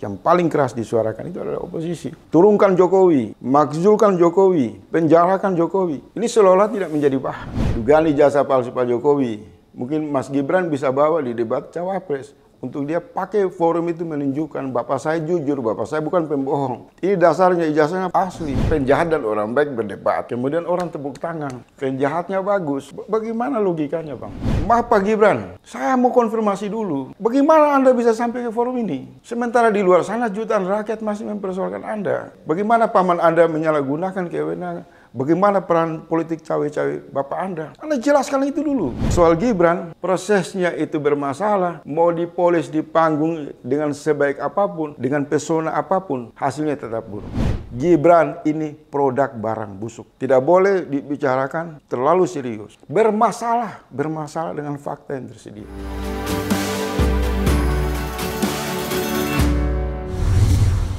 yang paling keras disuarakan itu adalah oposisi. Turunkan Jokowi, makzulkan Jokowi, penjarakan Jokowi. Ini seolah tidak menjadi bahan. Dugaan jasa palsu Pak Jokowi. Mungkin Mas Gibran bisa bawa di debat cawapres untuk dia pakai forum itu menunjukkan bapak saya jujur, bapak saya bukan pembohong. Ini dasarnya ijazahnya asli. Penjahat dan orang baik berdebat. Kemudian orang tepuk tangan. Penjahatnya bagus. Bagaimana logikanya, Bang? Maaf Pak Gibran, saya mau konfirmasi dulu. Bagaimana Anda bisa sampai ke forum ini? Sementara di luar sana jutaan rakyat masih mempersoalkan Anda. Bagaimana paman Anda menyalahgunakan kewenangan? Bagaimana peran politik cawe-cawe Bapak Anda? Anda jelaskan itu dulu. Soal Gibran, prosesnya itu bermasalah. Mau dipolis di panggung dengan sebaik apapun, dengan pesona apapun, hasilnya tetap buruk. Gibran ini produk barang busuk. Tidak boleh dibicarakan terlalu serius. Bermasalah, bermasalah dengan fakta yang tersedia.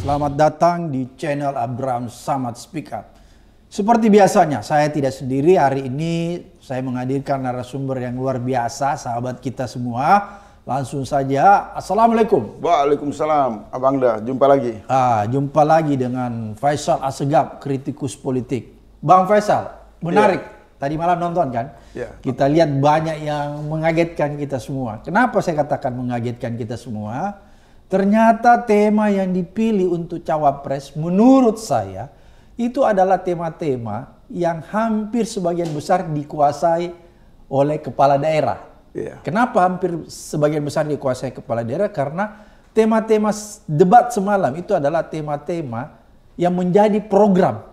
Selamat datang di channel Abraham Samad Speak Up. Seperti biasanya, saya tidak sendiri. Hari ini saya menghadirkan narasumber yang luar biasa, sahabat kita semua. Langsung saja, Assalamualaikum. Waalaikumsalam, Abang Dah. Jumpa lagi. Ah, jumpa lagi dengan Faisal Asegab, kritikus politik. Bang Faisal, menarik. Yeah. Tadi malam nonton kan? Yeah. Kita lihat banyak yang mengagetkan kita semua. Kenapa saya katakan mengagetkan kita semua? Ternyata tema yang dipilih untuk cawapres menurut saya itu adalah tema-tema yang hampir sebagian besar dikuasai oleh kepala daerah. Yeah. Kenapa hampir sebagian besar dikuasai kepala daerah? Karena tema-tema debat semalam itu adalah tema-tema yang menjadi program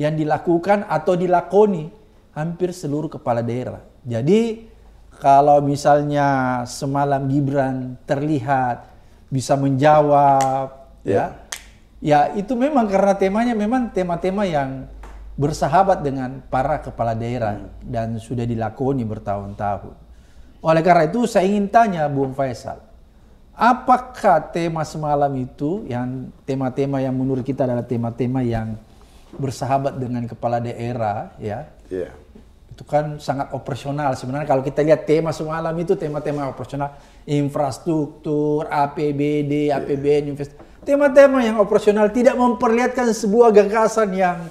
yang dilakukan atau dilakoni hampir seluruh kepala daerah. Jadi kalau misalnya semalam Gibran terlihat bisa menjawab yeah. ya iya. Ya itu memang karena temanya memang tema-tema yang bersahabat dengan para kepala daerah hmm. dan sudah dilakoni bertahun-tahun. Oleh karena itu saya ingin tanya Bung Faisal, apakah tema semalam itu yang tema-tema yang menurut kita adalah tema-tema yang bersahabat dengan kepala daerah ya? Yeah. Itu kan sangat operasional sebenarnya kalau kita lihat tema semalam itu tema-tema operasional, infrastruktur, APBD, yeah. APBN, investasi iya. Tema-tema yang operasional tidak memperlihatkan sebuah gagasan yang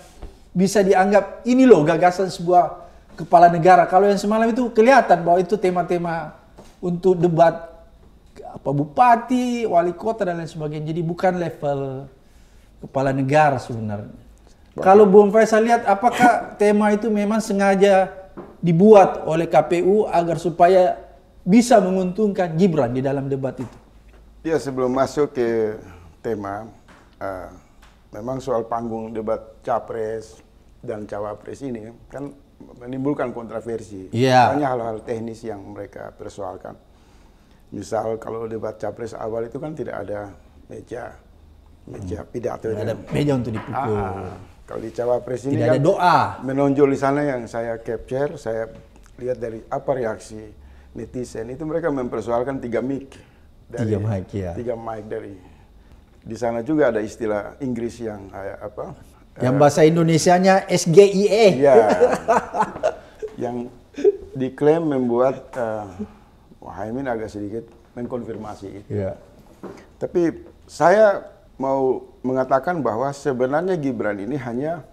bisa dianggap ini loh gagasan sebuah kepala negara. Kalau yang semalam itu kelihatan bahwa itu tema-tema untuk debat apa bupati, wali kota dan lain sebagainya. Jadi bukan level kepala negara sebenarnya. Kalau Bung Faisal lihat apakah tema itu memang sengaja dibuat oleh KPU agar supaya bisa menguntungkan Gibran di dalam debat itu? Ya sebelum masuk ke tema uh, memang soal panggung debat capres dan cawapres ini kan menimbulkan kontroversi. Yeah. Banyak hal-hal teknis yang mereka persoalkan. Misal kalau debat capres awal itu kan tidak ada meja meja hmm. pidato tidak ada meja untuk dipukul. Ah, ah, kalau di cawapres ini tidak kan ada doa. Menonjol di sana yang saya capture, saya lihat dari apa reaksi netizen itu mereka mempersoalkan tiga mic dari tiga mic ya. Tiga mic dari di sana juga ada istilah Inggris yang kayak eh, apa? Yang eh, bahasa Indonesianya SGIE. Iya. yang diklaim membuat uh, agak sedikit mengkonfirmasi itu. Iya. Tapi saya mau mengatakan bahwa sebenarnya Gibran ini hanya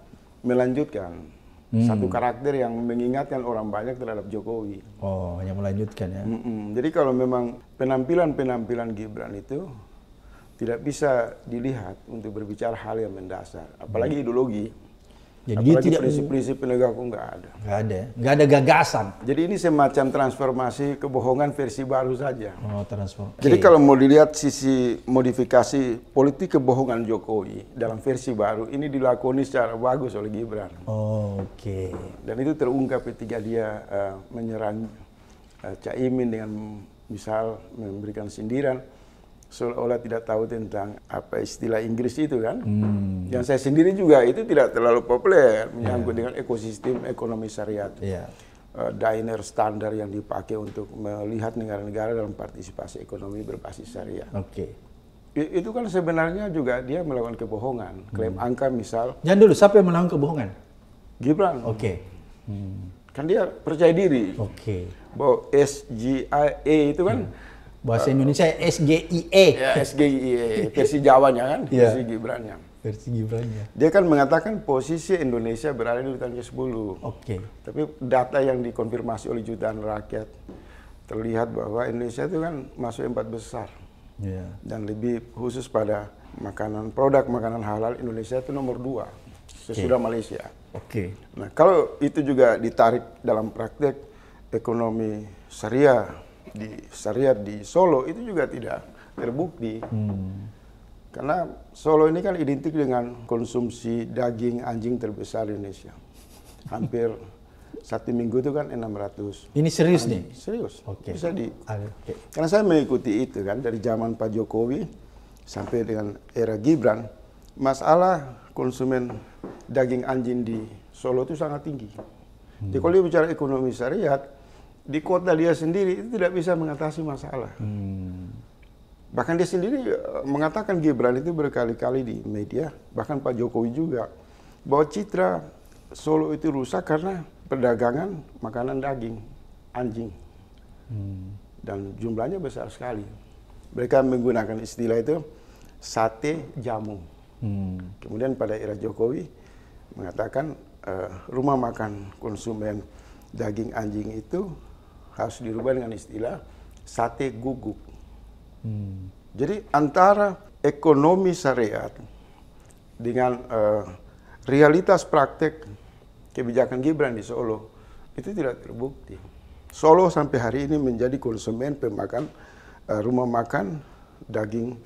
melanjutkan hmm. satu karakter yang mengingatkan orang banyak terhadap Jokowi. Oh, hanya melanjutkan ya. Mm -mm. Jadi kalau memang penampilan-penampilan Gibran itu tidak bisa dilihat untuk berbicara hal yang mendasar, apalagi hmm. ideologi. Jadi apalagi tidak prinsip-prinsip penegak hukum nggak ada. Nggak ada, nggak ada gagasan. Jadi ini semacam transformasi kebohongan versi baru saja. Oh, transform. Jadi kalau mau dilihat sisi modifikasi politik kebohongan Jokowi dalam versi baru ini dilakoni secara bagus oleh Gibran. Oh, Oke. Okay. Dan itu terungkap ketika dia uh, menyerang uh, Caimin dengan misal memberikan sindiran seolah-olah tidak tahu tentang apa istilah Inggris itu kan. Hmm. Yang saya sendiri juga itu tidak terlalu populer menyangkut yeah. dengan ekosistem ekonomi syariat. Yeah. Uh, iya. eh, diner standar yang dipakai untuk melihat negara-negara dalam partisipasi ekonomi berbasis syariah. Oke. Okay. Itu kan sebenarnya juga dia melakukan kebohongan, klaim hmm. angka misal. Jangan dulu, siapa yang melakukan kebohongan? Gibran. Oke. Okay. Hmm. Kan dia percaya diri. Oke. Okay. Bahwa SGIA itu kan hmm bahasa uh, Indonesia SGIE. Ya, SGIE, versi Jawanya kan, yeah. versi Gibrannya. Versi Gibrannya. Dia kan mengatakan posisi Indonesia berada di urutan ke-10. Oke. Okay. Tapi data yang dikonfirmasi oleh jutaan rakyat terlihat bahwa Indonesia itu kan masuk empat besar. Yeah. Dan lebih khusus pada makanan produk makanan halal Indonesia itu nomor dua sesudah okay. Malaysia. Oke. Okay. Nah kalau itu juga ditarik dalam praktek ekonomi syariah di syariat di Solo itu juga tidak terbukti. Hmm. Karena Solo ini kan identik dengan konsumsi daging anjing terbesar di Indonesia. Hampir satu minggu itu kan 600. Ini serius anjing. nih? Serius. Okay. Bisa di. Ah, okay. Karena saya mengikuti itu kan dari zaman Pak Jokowi sampai dengan era Gibran, masalah konsumen daging anjing di Solo itu sangat tinggi. Hmm. Jadi kalau bicara ekonomi syariat, di kota dia sendiri itu tidak bisa mengatasi masalah. Hmm. Bahkan dia sendiri eh, mengatakan Gibran itu berkali-kali di media, bahkan Pak Jokowi juga, bahwa citra Solo itu rusak karena perdagangan makanan daging, anjing. Hmm. Dan jumlahnya besar sekali. Mereka menggunakan istilah itu sate jamu. Hmm. Kemudian pada era Jokowi mengatakan uh, rumah makan konsumen daging anjing itu harus dirubah dengan istilah sate guguk. Hmm. Jadi antara ekonomi syariat dengan uh, realitas praktek kebijakan Gibran di Solo itu tidak terbukti. Solo sampai hari ini menjadi konsumen pemakan uh, rumah makan daging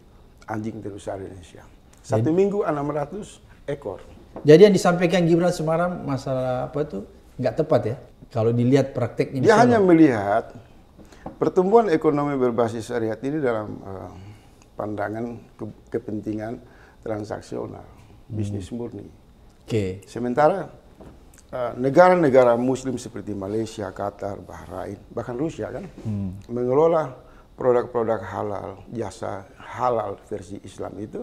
anjing terbesar Indonesia. Satu Jadi. minggu 600 ekor. Jadi yang disampaikan Gibran semalam masalah apa itu nggak tepat ya kalau dilihat prakteknya. Dia hanya melihat pertumbuhan ekonomi berbasis syariat ini dalam uh, pandangan ke kepentingan transaksional, hmm. bisnis murni. Oke. Okay. Sementara eh, negara-negara uh, Muslim seperti Malaysia, Qatar, Bahrain, bahkan Rusia kan hmm. mengelola produk-produk halal, jasa halal versi Islam itu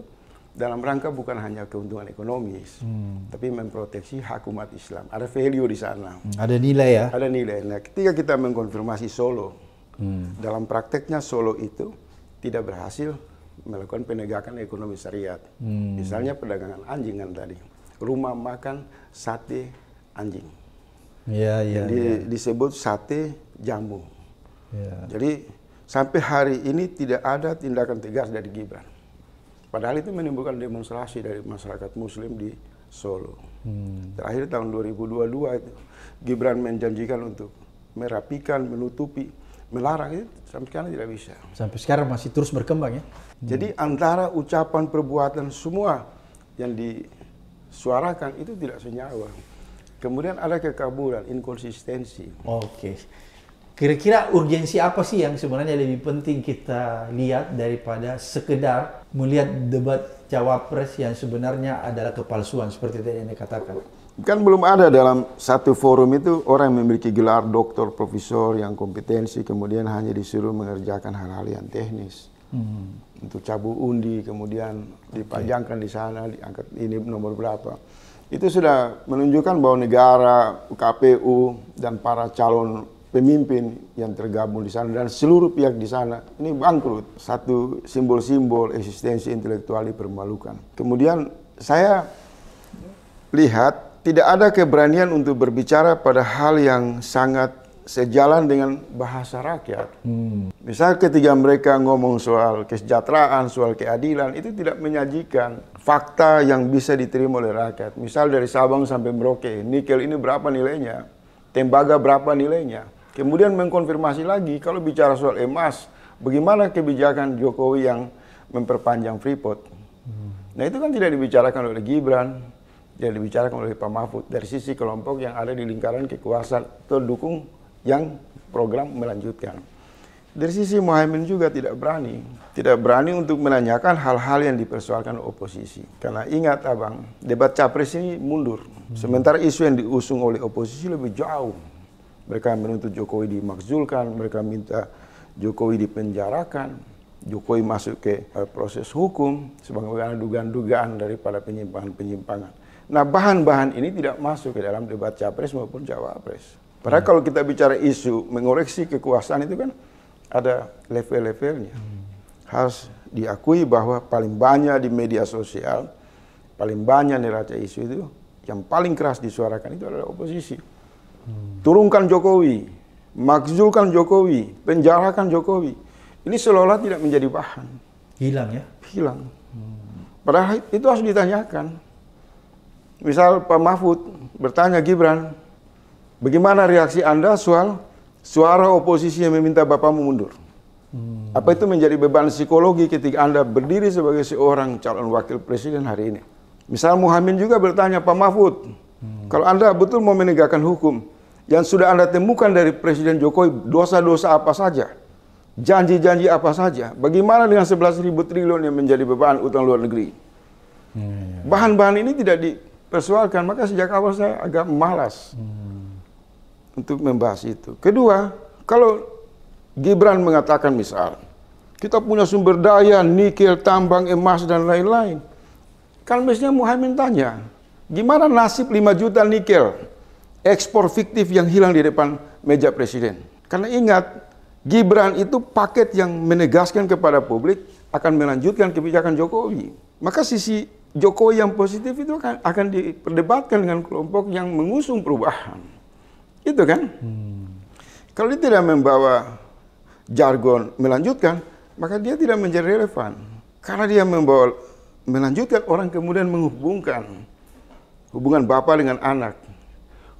dalam rangka bukan hanya keuntungan ekonomis, hmm. tapi memproteksi hak umat Islam. Ada value di sana. Hmm. Ada nilai ya? Ada nilai. Nah, ketika kita mengkonfirmasi Solo, hmm. dalam prakteknya Solo itu tidak berhasil melakukan penegakan ekonomi syariat. Hmm. Misalnya perdagangan anjingan tadi, rumah makan sate anjing. Ya, ya, Jadi ya. disebut sate jamu. Ya. Jadi sampai hari ini tidak ada tindakan tegas dari Gibran. Padahal itu menimbulkan demonstrasi dari masyarakat muslim di Solo. Hmm. Terakhir tahun 2022 itu Gibran menjanjikan untuk merapikan, menutupi, melarang itu ya, sampai sekarang tidak bisa. Sampai sekarang masih terus berkembang ya. Hmm. Jadi antara ucapan perbuatan semua yang disuarakan itu tidak senyawa. Kemudian ada kekaburan, inkonsistensi. Oke. Okay. Kira-kira urgensi apa sih yang sebenarnya lebih penting kita lihat daripada sekedar melihat debat cawapres yang sebenarnya adalah kepalsuan seperti tadi yang dikatakan? Kan belum ada dalam satu forum itu orang yang memiliki gelar doktor, profesor yang kompetensi kemudian hanya disuruh mengerjakan hal-hal yang teknis. Hmm. Untuk cabu undi kemudian dipajangkan okay. di sana, diangkat ini nomor berapa itu sudah menunjukkan bahwa negara, KPU, dan para calon pemimpin yang tergabung di sana dan seluruh pihak di sana ini bangkrut. Satu simbol-simbol eksistensi intelektual dipermalukan. Kemudian saya lihat tidak ada keberanian untuk berbicara pada hal yang sangat sejalan dengan bahasa rakyat. Hmm. Misal ketika mereka ngomong soal kesejahteraan, soal keadilan, itu tidak menyajikan fakta yang bisa diterima oleh rakyat. Misal dari Sabang sampai Merauke, nikel ini berapa nilainya? Tembaga berapa nilainya? Kemudian mengkonfirmasi lagi kalau bicara soal emas, bagaimana kebijakan Jokowi yang memperpanjang Freeport? Hmm. Nah itu kan tidak dibicarakan oleh Gibran, tidak dibicarakan oleh Pak Mahfud dari sisi kelompok yang ada di lingkaran kekuasaan atau dukung yang program melanjutkan. Dari sisi Mohaimin juga tidak berani, tidak berani untuk menanyakan hal-hal yang dipersoalkan oposisi. Karena ingat abang, debat capres ini mundur. Hmm. Sementara isu yang diusung oleh oposisi lebih jauh. Mereka menuntut Jokowi dimakzulkan, mereka minta Jokowi dipenjarakan, Jokowi masuk ke eh, proses hukum sebagai dugaan-dugaan daripada penyimpangan-penyimpangan. Nah bahan-bahan ini tidak masuk ke dalam debat capres maupun cawapres. Padahal hmm. kalau kita bicara isu mengoreksi kekuasaan itu kan ada level-levelnya. Hmm. Harus diakui bahwa paling banyak di media sosial, paling banyak neraca isu itu, yang paling keras disuarakan itu adalah oposisi turunkan Jokowi, makzulkan Jokowi, penjarakan Jokowi. Ini seolah-olah tidak menjadi bahan. Hilang ya? Hilang. Hmm. Padahal itu harus ditanyakan. Misal Pak Mahfud bertanya Gibran, bagaimana reaksi Anda soal suara oposisi yang meminta Bapak mundur? Hmm. Apa itu menjadi beban psikologi ketika Anda berdiri sebagai seorang calon wakil presiden hari ini? Misal Muhammad juga bertanya, Pak Mahfud, hmm. kalau Anda betul mau menegakkan hukum, yang sudah Anda temukan dari Presiden Jokowi, dosa-dosa apa saja, janji-janji apa saja, bagaimana dengan 11 ribu triliun yang menjadi beban utang luar negeri? Bahan-bahan ini tidak dipersoalkan, maka sejak awal saya agak malas hmm. untuk membahas itu. Kedua, kalau Gibran mengatakan misal, kita punya sumber daya, nikel, tambang, emas, dan lain-lain. Kan misalnya Muhammad tanya, gimana nasib 5 juta nikel? ekspor fiktif yang hilang di depan meja presiden. Karena ingat, Gibran itu paket yang menegaskan kepada publik akan melanjutkan kebijakan Jokowi. Maka sisi Jokowi yang positif itu akan, akan diperdebatkan dengan kelompok yang mengusung perubahan. Itu kan? Hmm. Kalau dia tidak membawa jargon melanjutkan, maka dia tidak menjadi relevan. Karena dia membawa melanjutkan orang kemudian menghubungkan hubungan bapak dengan anak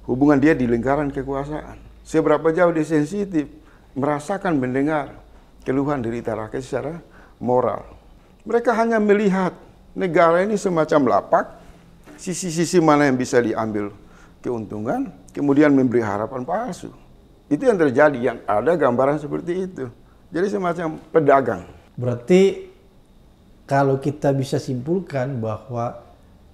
hubungan dia di lingkaran kekuasaan. Seberapa jauh dia sensitif merasakan mendengar keluhan dari rakyat secara moral. Mereka hanya melihat negara ini semacam lapak, sisi-sisi mana yang bisa diambil keuntungan, kemudian memberi harapan palsu. Itu yang terjadi, yang ada gambaran seperti itu. Jadi semacam pedagang. Berarti kalau kita bisa simpulkan bahwa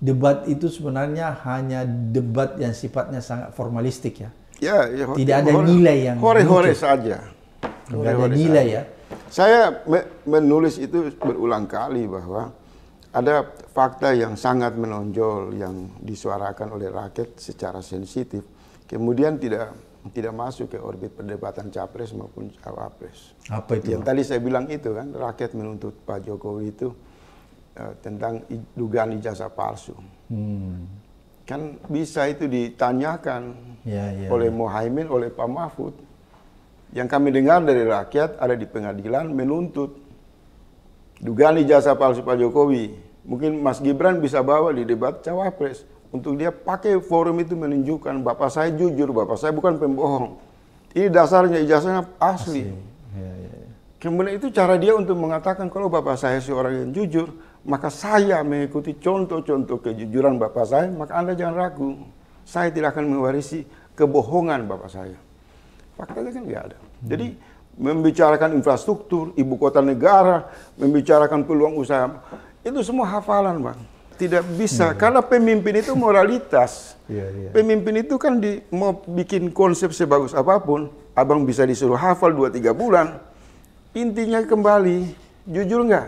debat itu sebenarnya hanya debat yang sifatnya sangat formalistik ya. Ya, ya tidak ada hore, nilai yang hore-hore saja. Hore, tidak ada hore nilai saja. ya. Saya menulis itu berulang kali bahwa ada fakta yang sangat menonjol yang disuarakan oleh rakyat secara sensitif, kemudian tidak tidak masuk ke orbit perdebatan capres maupun cawapres. Apa itu? Yang tadi saya bilang itu kan, rakyat menuntut Pak Jokowi itu Eh, tentang dugaan ijazah palsu. Hmm. Kan bisa itu ditanyakan ya, ya, oleh ya. Mohaimin, oleh Pak Mahfud. Yang kami dengar dari rakyat ada di pengadilan menuntut dugaan ijazah palsu Pak Jokowi. Mungkin Mas Gibran bisa bawa di debat cawapres untuk dia pakai forum itu menunjukkan bapak saya jujur, bapak saya bukan pembohong. Ini dasarnya ijazahnya asli. asli. Ya, ya. ya. Kemudian itu cara dia untuk mengatakan kalau bapak saya seorang yang jujur, maka saya mengikuti contoh-contoh kejujuran bapak saya, maka Anda jangan ragu. Saya tidak akan mewarisi kebohongan bapak saya. Faktanya kan nggak ada. Hmm. Jadi membicarakan infrastruktur, ibu kota negara, membicarakan peluang usaha, itu semua hafalan bang. Tidak bisa, hmm. karena pemimpin itu moralitas. yeah, yeah. Pemimpin itu kan di, mau bikin konsep sebagus apapun, abang bisa disuruh hafal 2-3 bulan. Intinya kembali, jujur nggak?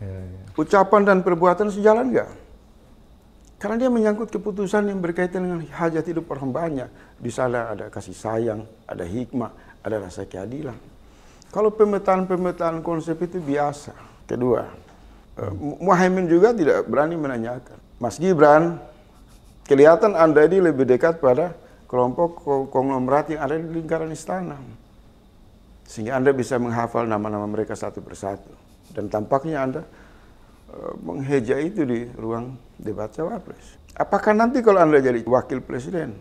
Yeah, yeah ucapan dan perbuatan sejalan nggak? Karena dia menyangkut keputusan yang berkaitan dengan hajat hidup orang banyak. Di sana ada kasih sayang, ada hikmah, ada rasa keadilan. Kalau pemetaan-pemetaan konsep itu biasa. Kedua, eh, Muhammad juga tidak berani menanyakan. Mas Gibran, kelihatan Anda ini lebih dekat pada kelompok konglomerat yang ada di lingkaran istana. Sehingga Anda bisa menghafal nama-nama mereka satu persatu. Dan tampaknya Anda mengheja itu di ruang debat cawapres. Apakah nanti kalau Anda jadi wakil presiden,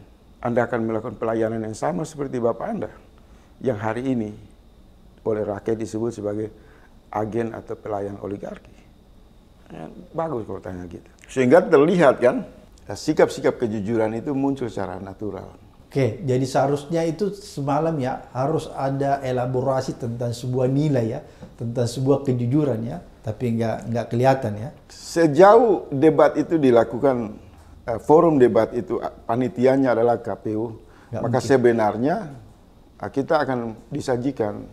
Anda akan melakukan pelayanan yang sama seperti Bapak Anda yang hari ini oleh rakyat disebut sebagai agen atau pelayan oligarki? Ya, bagus kalau tanya gitu. Sehingga terlihat kan, sikap-sikap kejujuran itu muncul secara natural. Oke, jadi seharusnya itu semalam ya harus ada elaborasi tentang sebuah nilai ya, tentang sebuah kejujuran ya, tapi nggak nggak kelihatan ya. Sejauh debat itu dilakukan eh, forum debat itu panitianya adalah KPU, nggak maka mungkin. sebenarnya eh, kita akan disajikan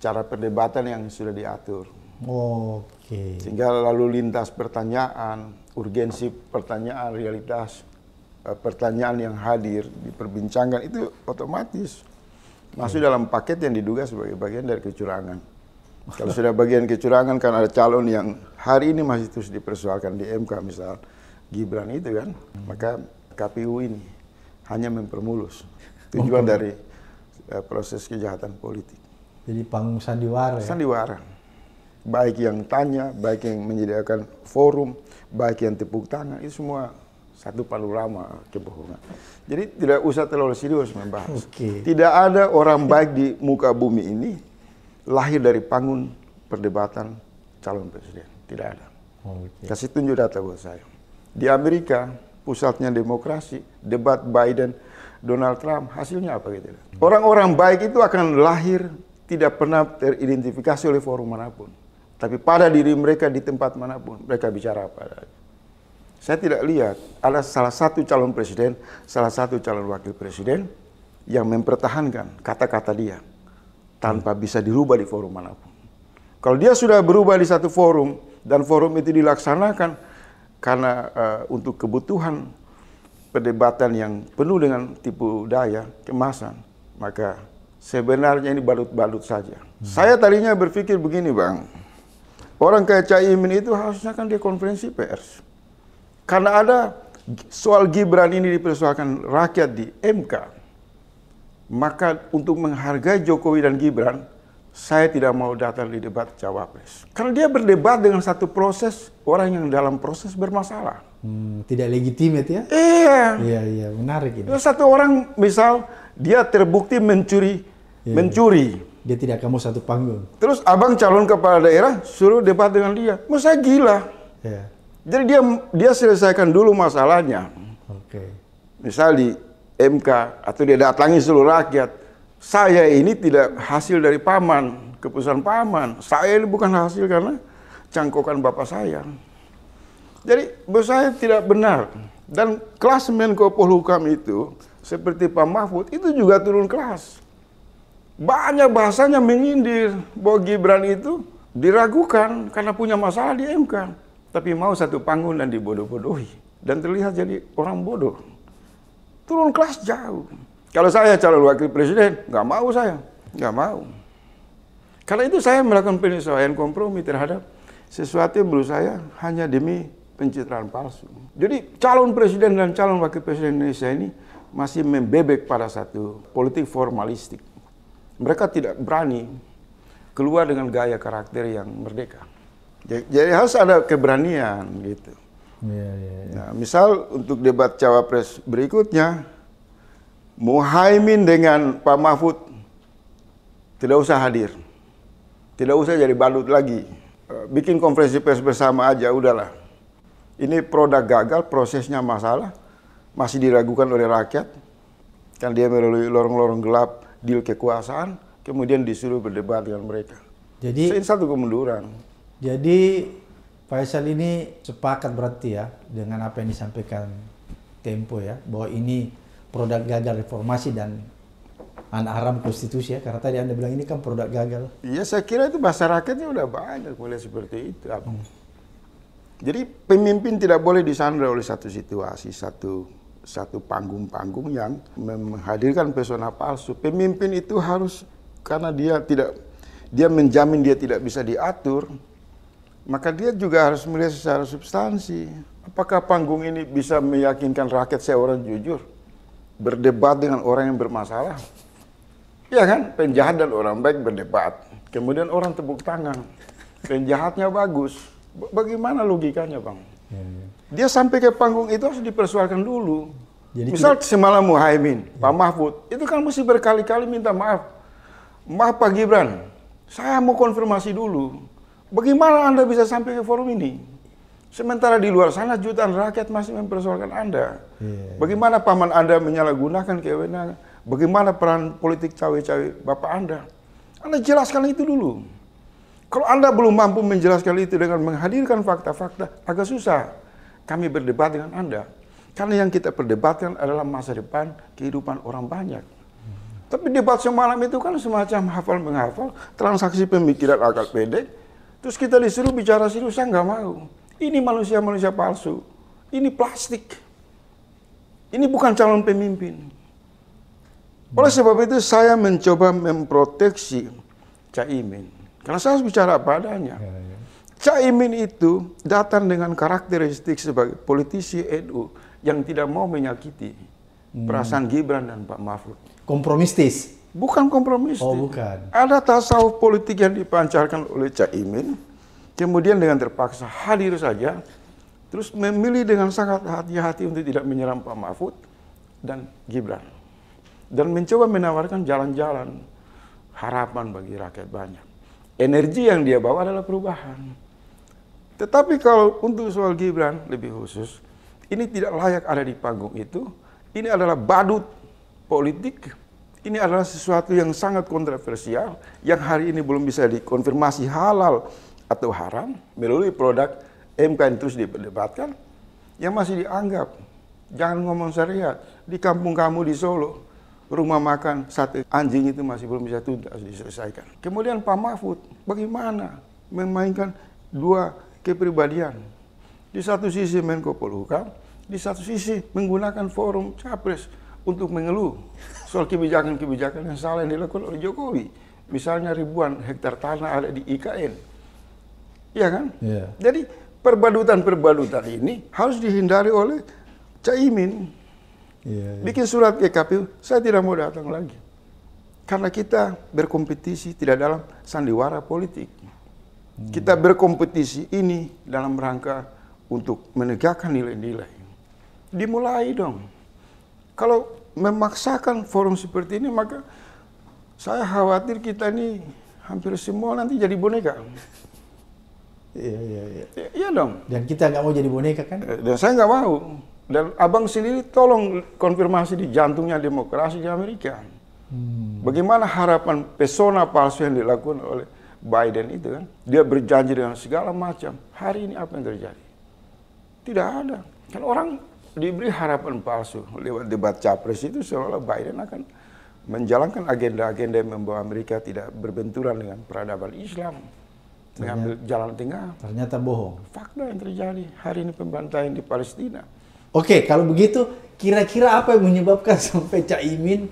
cara perdebatan yang sudah diatur. Oke. Sehingga lalu lintas pertanyaan, urgensi pertanyaan, realitas Eh, pertanyaan yang hadir di perbincangan itu otomatis masuk dalam paket yang diduga sebagai bagian dari kecurangan. Kalau sudah bagian kecurangan kan ada calon yang hari ini masih terus dipersoalkan di MK misal Gibran itu kan, maka KPU ini hanya mempermulus tujuan dari uh, proses kejahatan politik. Jadi panggung sandiwara. Ya? Sandiwara. Baik yang tanya, baik yang menyediakan forum, baik yang tepuk tangan, itu semua satu palu lama kebohongan. Jadi tidak usah terlalu serius membahas. Okay. Tidak ada orang baik di muka bumi ini lahir dari panggung perdebatan calon presiden. Tidak ada. Oh, okay. Kasih tunjuk data buat saya. Di Amerika, pusatnya demokrasi, debat Biden, Donald Trump, hasilnya apa gitu. Orang-orang baik itu akan lahir tidak pernah teridentifikasi oleh forum manapun. Tapi pada diri mereka di tempat manapun, mereka bicara apa adanya. Saya tidak lihat ada salah satu calon presiden, salah satu calon wakil presiden yang mempertahankan kata-kata dia tanpa bisa dirubah di forum manapun. Kalau dia sudah berubah di satu forum dan forum itu dilaksanakan karena uh, untuk kebutuhan perdebatan yang penuh dengan tipu daya, kemasan, maka sebenarnya ini balut-balut saja. Hmm. Saya tadinya berpikir begini, Bang. Orang kayak Caimin itu harusnya kan dia konferensi pers. Karena ada soal Gibran ini dipersoalkan rakyat di MK, maka untuk menghargai Jokowi dan Gibran, saya tidak mau datang di debat cawapres. Karena dia berdebat dengan satu proses orang yang dalam proses bermasalah. Hmm, tidak legitimate ya? Iya. Iya, iya, menarik ini. Satu orang misal dia terbukti mencuri, iya, iya, mencuri. Dia tidak kamu satu panggung. Terus abang calon kepala daerah suruh debat dengan dia. Masa gila? Iya. Jadi dia dia selesaikan dulu masalahnya. Oke. Okay. Misal di MK atau dia datangi seluruh rakyat. Saya ini tidak hasil dari paman, keputusan paman. Saya ini bukan hasil karena cangkokan bapak saya. Jadi menurut saya tidak benar. Dan kelas Menko Polhukam itu seperti Pak Mahfud itu juga turun kelas. Banyak bahasanya menyindir bahwa Gibran itu diragukan karena punya masalah di MK. Tapi mau satu panggung dan dibodoh-bodohi. Dan terlihat jadi orang bodoh. Turun kelas jauh. Kalau saya calon wakil presiden, nggak mau saya. Nggak mau. Karena itu saya melakukan penyesuaian kompromi terhadap sesuatu yang menurut saya hanya demi pencitraan palsu. Jadi calon presiden dan calon wakil presiden Indonesia ini masih membebek pada satu politik formalistik. Mereka tidak berani keluar dengan gaya karakter yang merdeka. Jadi harus ada keberanian gitu. Ya, ya, ya. Nah, misal untuk debat cawapres berikutnya, Muhaimin dengan Pak Mahfud tidak usah hadir, tidak usah jadi balut lagi, e, bikin konferensi pers bersama aja, udahlah. Ini produk gagal, prosesnya masalah, masih diragukan oleh rakyat, kan dia melalui lorong-lorong gelap deal kekuasaan, kemudian disuruh berdebat dengan mereka. Jadi, satu kemunduran jadi Faisal ini sepakat berarti ya dengan apa yang disampaikan Tempo ya bahwa ini produk gagal reformasi dan anak haram konstitusi ya karena tadi anda bilang ini kan produk gagal iya saya kira itu masyarakatnya udah banyak boleh seperti itu hmm. jadi pemimpin tidak boleh disandra oleh satu situasi satu satu panggung-panggung yang menghadirkan pesona palsu pemimpin itu harus karena dia tidak dia menjamin dia tidak bisa diatur maka dia juga harus melihat secara substansi. Apakah panggung ini bisa meyakinkan rakyat saya orang jujur? Berdebat dengan orang yang bermasalah? Ya kan, penjahat dan orang baik berdebat. Kemudian orang tepuk tangan. Penjahatnya bagus. Bagaimana logikanya, Bang? Iya, iya. Dia sampai ke panggung itu harus dipersoalkan dulu. Jadi Misal tidak... semalam Muhaimin, ya. Pak Mahfud, itu kan mesti berkali-kali minta maaf. Maaf Pak Gibran, saya mau konfirmasi dulu Bagaimana Anda bisa sampai ke forum ini? Sementara di luar sana jutaan rakyat masih mempersoalkan Anda. Yeah. Bagaimana paman Anda menyalahgunakan kewenangan? Bagaimana peran politik cawe-cawe Bapak Anda? Anda jelaskan itu dulu. Kalau Anda belum mampu menjelaskan itu dengan menghadirkan fakta-fakta, agak susah kami berdebat dengan Anda. Karena yang kita perdebatkan adalah masa depan kehidupan orang banyak. Tapi debat semalam itu kan semacam hafal-menghafal, transaksi pemikiran agak pendek, Terus kita disuruh bicara serius, saya nggak mau. Ini manusia-manusia palsu. Ini plastik. Ini bukan calon pemimpin. Oleh sebab itu saya mencoba memproteksi Caimin. Karena saya harus bicara apa adanya. Ya, ya. Caimin itu datang dengan karakteristik sebagai politisi NU yang tidak mau menyakiti hmm. perasaan Gibran dan Pak Mahfud. Kompromistis. Bukan kompromistik. Oh, bukan. Ada tasawuf politik yang dipancarkan oleh Cak Imin, kemudian dengan terpaksa hadir saja, terus memilih dengan sangat hati-hati untuk tidak menyerang Pak Mahfud dan Gibran. Dan mencoba menawarkan jalan-jalan harapan bagi rakyat banyak. Energi yang dia bawa adalah perubahan. Tetapi kalau untuk soal Gibran lebih khusus, ini tidak layak ada di panggung itu. Ini adalah badut politik ini adalah sesuatu yang sangat kontroversial yang hari ini belum bisa dikonfirmasi halal atau haram melalui produk MK yang terus diperdebatkan yang masih dianggap jangan ngomong syariat di kampung kamu di Solo rumah makan sate anjing itu masih belum bisa tuntas diselesaikan kemudian Pak Mahfud bagaimana memainkan dua kepribadian di satu sisi Menko Polhukam di satu sisi menggunakan forum capres untuk mengeluh soal kebijakan-kebijakan yang salah yang dilakukan oleh Jokowi. Misalnya ribuan hektar tanah ada di IKN. Iya kan? Yeah. Jadi perbadutan-perbadutan ini harus dihindari oleh Caimin. Yeah, yeah. Bikin surat ke KPU, saya tidak mau datang lagi. Karena kita berkompetisi tidak dalam sandiwara politik. Hmm. Kita berkompetisi ini dalam rangka untuk menegakkan nilai-nilai. Dimulai dong kalau memaksakan forum seperti ini, maka saya khawatir kita ini hampir semua nanti jadi boneka. Iya, iya, iya. Ya, iya dong. Dan kita nggak mau jadi boneka kan? Eh, dan saya nggak mau. Dan abang sendiri tolong konfirmasi di jantungnya demokrasi di Amerika. Hmm. Bagaimana harapan pesona palsu yang dilakukan oleh Biden itu kan? Dia berjanji dengan segala macam. Hari ini apa yang terjadi? Tidak ada. Kan orang diberi harapan palsu lewat debat capres itu seolah Biden akan menjalankan agenda-agenda yang membawa Amerika tidak berbenturan dengan peradaban Islam. Ternyata, mengambil jalan tengah. Ternyata bohong. Fakta yang terjadi hari ini pembantaian di Palestina. Oke, kalau begitu kira-kira apa yang menyebabkan sampai Caimin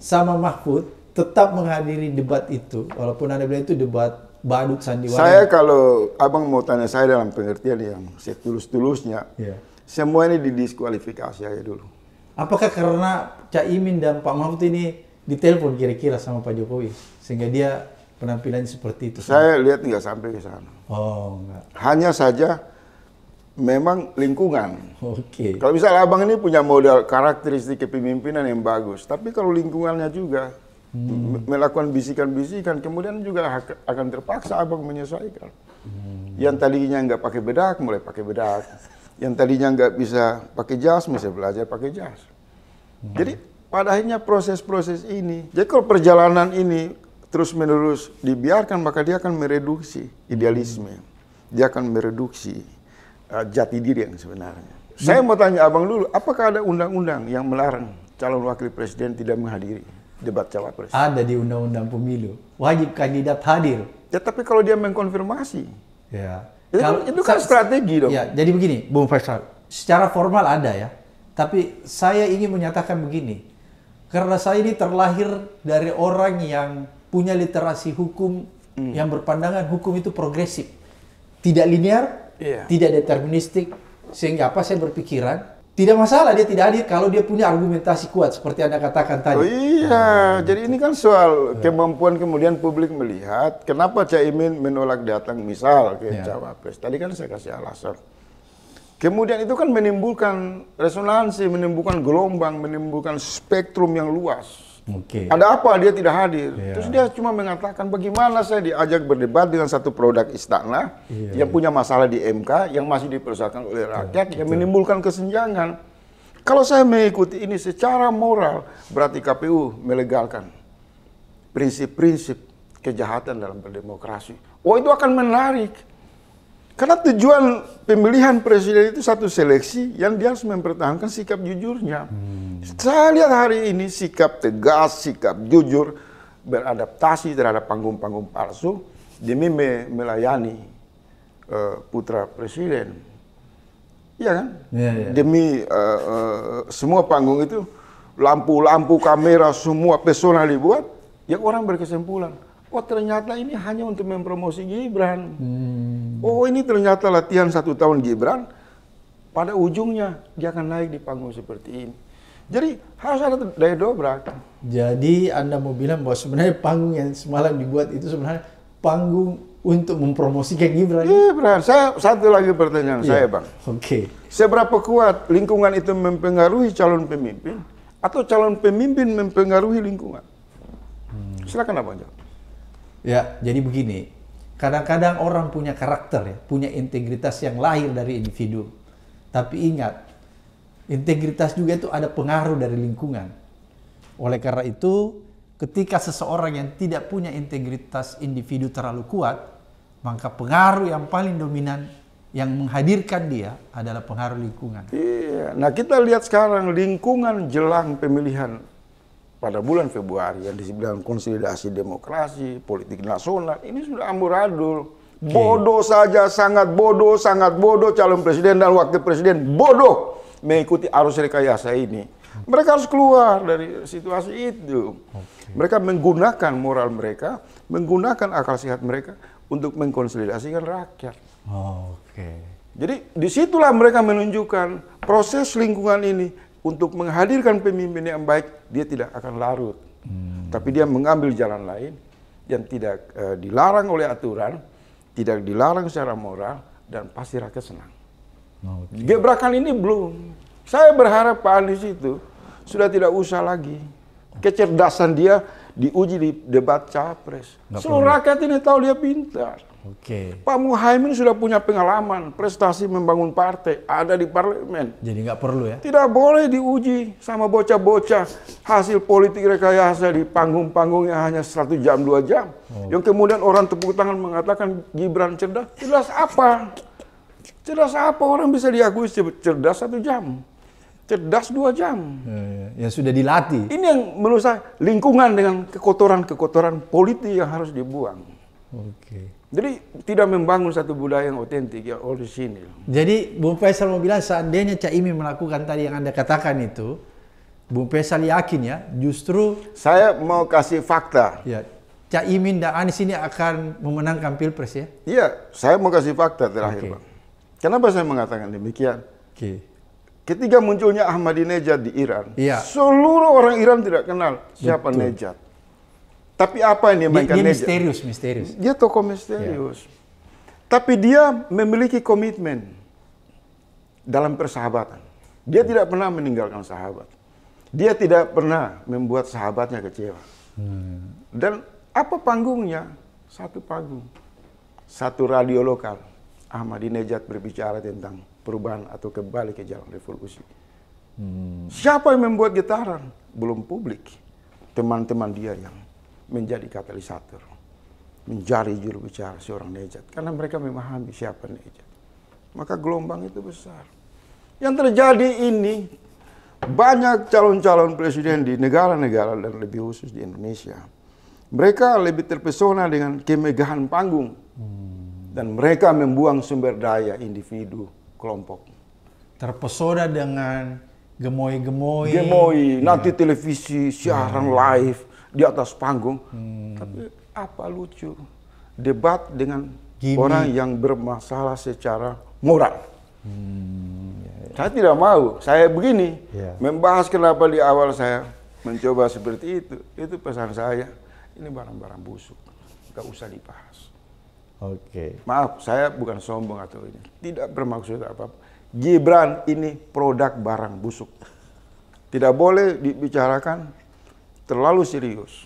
sama Mahfud tetap menghadiri debat itu walaupun ada bilang itu debat badut sandiwara. Saya kalau Abang mau tanya saya dalam pengertian yang setulus-tulusnya. Yeah semua ini didiskualifikasi aja dulu. Apakah karena Cak Imin dan Pak Mahfud ini ditelepon kira-kira sama Pak Jokowi sehingga dia penampilan seperti itu? Saya lihat nggak sampai ke sana. Oh, enggak. Hanya saja memang lingkungan. Oke. Okay. Kalau misalnya abang ini punya modal karakteristik kepemimpinan yang bagus, tapi kalau lingkungannya juga hmm. melakukan bisikan-bisikan, kemudian juga akan terpaksa abang menyesuaikan. Hmm. Yang tadinya nggak pakai bedak, mulai pakai bedak. Yang tadinya nggak bisa pakai jas, bisa belajar pakai jas. Hmm. Jadi pada akhirnya proses-proses ini, jadi kalau perjalanan ini terus-menerus dibiarkan, maka dia akan mereduksi idealisme. Dia akan mereduksi uh, jati diri yang sebenarnya. Hmm. Saya mau tanya abang dulu, apakah ada undang-undang yang melarang calon wakil presiden tidak menghadiri debat cawapres? Ada di undang-undang pemilu, wajib kandidat hadir. Ya tapi kalau dia mengkonfirmasi. Ya. Itu, kan- kalau, itu kan strategi dong. Ya, jadi begini, Bung Faisal. Secara formal ada ya. Tapi saya ingin menyatakan begini. Karena saya ini terlahir dari orang yang punya literasi hukum hmm. yang berpandangan hukum itu progresif. Tidak linear, yeah. tidak deterministik. Sehingga apa saya berpikiran, tidak masalah dia tidak hadir kalau dia punya argumentasi kuat seperti Anda katakan tadi. Oh iya, nah, jadi ini kan soal ya. kemampuan kemudian publik melihat kenapa Caimin menolak datang misal ke ya. Cawapres. Tadi kan saya kasih alasan. Kemudian itu kan menimbulkan resonansi, menimbulkan gelombang, menimbulkan spektrum yang luas. Okay. Ada apa dia tidak hadir? Yeah. Terus dia cuma mengatakan bagaimana saya diajak berdebat dengan satu produk istana yeah. yang punya masalah di MK yang masih dipersoalkan oleh iya, rakyat yeah. yang menimbulkan kesenjangan. Kalau saya mengikuti ini secara moral berarti KPU melegalkan prinsip-prinsip kejahatan dalam berdemokrasi. Oh itu akan menarik karena tujuan pemilihan presiden itu satu seleksi yang dia harus mempertahankan sikap jujurnya. Hmm. Saya lihat hari ini sikap tegas, sikap jujur, beradaptasi terhadap panggung-panggung palsu demi me melayani uh, putra presiden. Iya kan? Yeah, yeah. Demi uh, uh, semua panggung itu lampu-lampu kamera semua personal dibuat, ya orang berkesimpulan Oh ternyata ini hanya untuk mempromosi Gibran. Hmm. Oh ini ternyata latihan satu tahun Gibran, pada ujungnya dia akan naik di panggung seperti ini. Jadi harus ada daya dobrak. Jadi Anda mau bilang bahwa sebenarnya panggung yang semalam dibuat itu sebenarnya panggung untuk mempromosikan Gibran. Gibran. Saya satu lagi pertanyaan yeah. saya, Bang. Oke. Okay. Seberapa kuat lingkungan itu mempengaruhi calon pemimpin atau calon pemimpin mempengaruhi lingkungan? Hmm. Silakan Abang jawab. Ya, jadi begini. Kadang-kadang orang punya karakter ya, punya integritas yang lahir dari individu. Tapi ingat, integritas juga itu ada pengaruh dari lingkungan. Oleh karena itu, ketika seseorang yang tidak punya integritas individu terlalu kuat, maka pengaruh yang paling dominan yang menghadirkan dia adalah pengaruh lingkungan. Iya. Nah, kita lihat sekarang lingkungan jelang pemilihan pada bulan Februari yang disebut konsolidasi demokrasi, politik nasional, ini sudah amburadul. Bodoh saja, sangat bodoh, sangat bodoh calon presiden dan wakil presiden bodoh mengikuti arus rekayasa ini. Mereka harus keluar dari situasi itu. Mereka menggunakan moral mereka, menggunakan akal sehat mereka untuk mengkonsolidasikan rakyat. Oh, Oke. Okay. Jadi disitulah mereka menunjukkan proses lingkungan ini untuk menghadirkan pemimpin yang baik, dia tidak akan larut. Hmm. Tapi dia mengambil jalan lain yang tidak e, dilarang oleh aturan, tidak dilarang secara moral, dan pasti rakyat senang. Oh, okay. Gebrakan ini belum. Saya berharap Pak Anies itu sudah tidak usah lagi. Oh. Kecerdasan dia diuji di debat capres. Gak Seluruh rakyat ini tahu dia pintar. Oke. Okay. Pak Muhaimin sudah punya pengalaman, prestasi membangun partai, ada di parlemen. Jadi nggak perlu ya? Tidak boleh diuji sama bocah-bocah hasil politik rekayasa di panggung-panggung yang hanya satu jam dua jam. Oh. Yang kemudian orang tepuk tangan mengatakan Gibran cerdas. jelas apa? Cerdas apa orang bisa diakui cerdas satu jam? cerdas dua jam. Ya, ya. Yang sudah dilatih. Ini yang menurut saya lingkungan dengan kekotoran-kekotoran politik yang harus dibuang. Oke. Okay. Jadi tidak membangun satu budaya yang otentik ya yang sini. Jadi Bung Faisal mau bilang seandainya Cak Imin melakukan tadi yang Anda katakan itu, Bung Faisal yakin ya, justru saya mau kasih fakta. Ya, Cak Imin dan Anies ini akan memenangkan Pilpres ya? Iya, saya mau kasih fakta terakhir, okay. Pak. Kenapa saya mengatakan demikian? Okay. Ketika munculnya Ahmadinejad di Iran, ya. seluruh orang Iran tidak kenal siapa Betul. Nejad. Tapi apa ini, dia mainkan? Dia, dia misterius, misterius. Dia tokoh misterius. Yeah. Tapi dia memiliki komitmen dalam persahabatan. Dia hmm. tidak pernah meninggalkan sahabat. Dia tidak pernah membuat sahabatnya kecewa. Hmm. Dan apa panggungnya? Satu panggung. Satu radio lokal. Ahmadinejad berbicara tentang perubahan atau kembali ke jalan revolusi. Hmm. Siapa yang membuat getaran? Belum publik. Teman-teman dia yang menjadi katalisator mencari juru bicara seorang Nejat karena mereka memahami siapa Nejat maka gelombang itu besar yang terjadi ini banyak calon-calon presiden di negara-negara dan lebih khusus di Indonesia mereka lebih terpesona dengan kemegahan panggung hmm. dan mereka membuang sumber daya individu kelompok terpesona dengan gemoy-gemoy gemoy nanti ya. televisi siaran ya. live di atas panggung. Hmm. Tapi apa lucu? Debat dengan Gini. orang yang bermasalah secara moral. Hmm. Ya, ya. Saya tidak mau. Saya begini. Yeah. Membahas kenapa di awal saya mencoba seperti itu. Itu pesan saya. Ini barang-barang busuk. Gak usah dibahas. Oke. Okay. Maaf, saya bukan sombong atau ini. Tidak bermaksud apa-apa. Gibran ini produk barang busuk. Tidak boleh dibicarakan terlalu serius,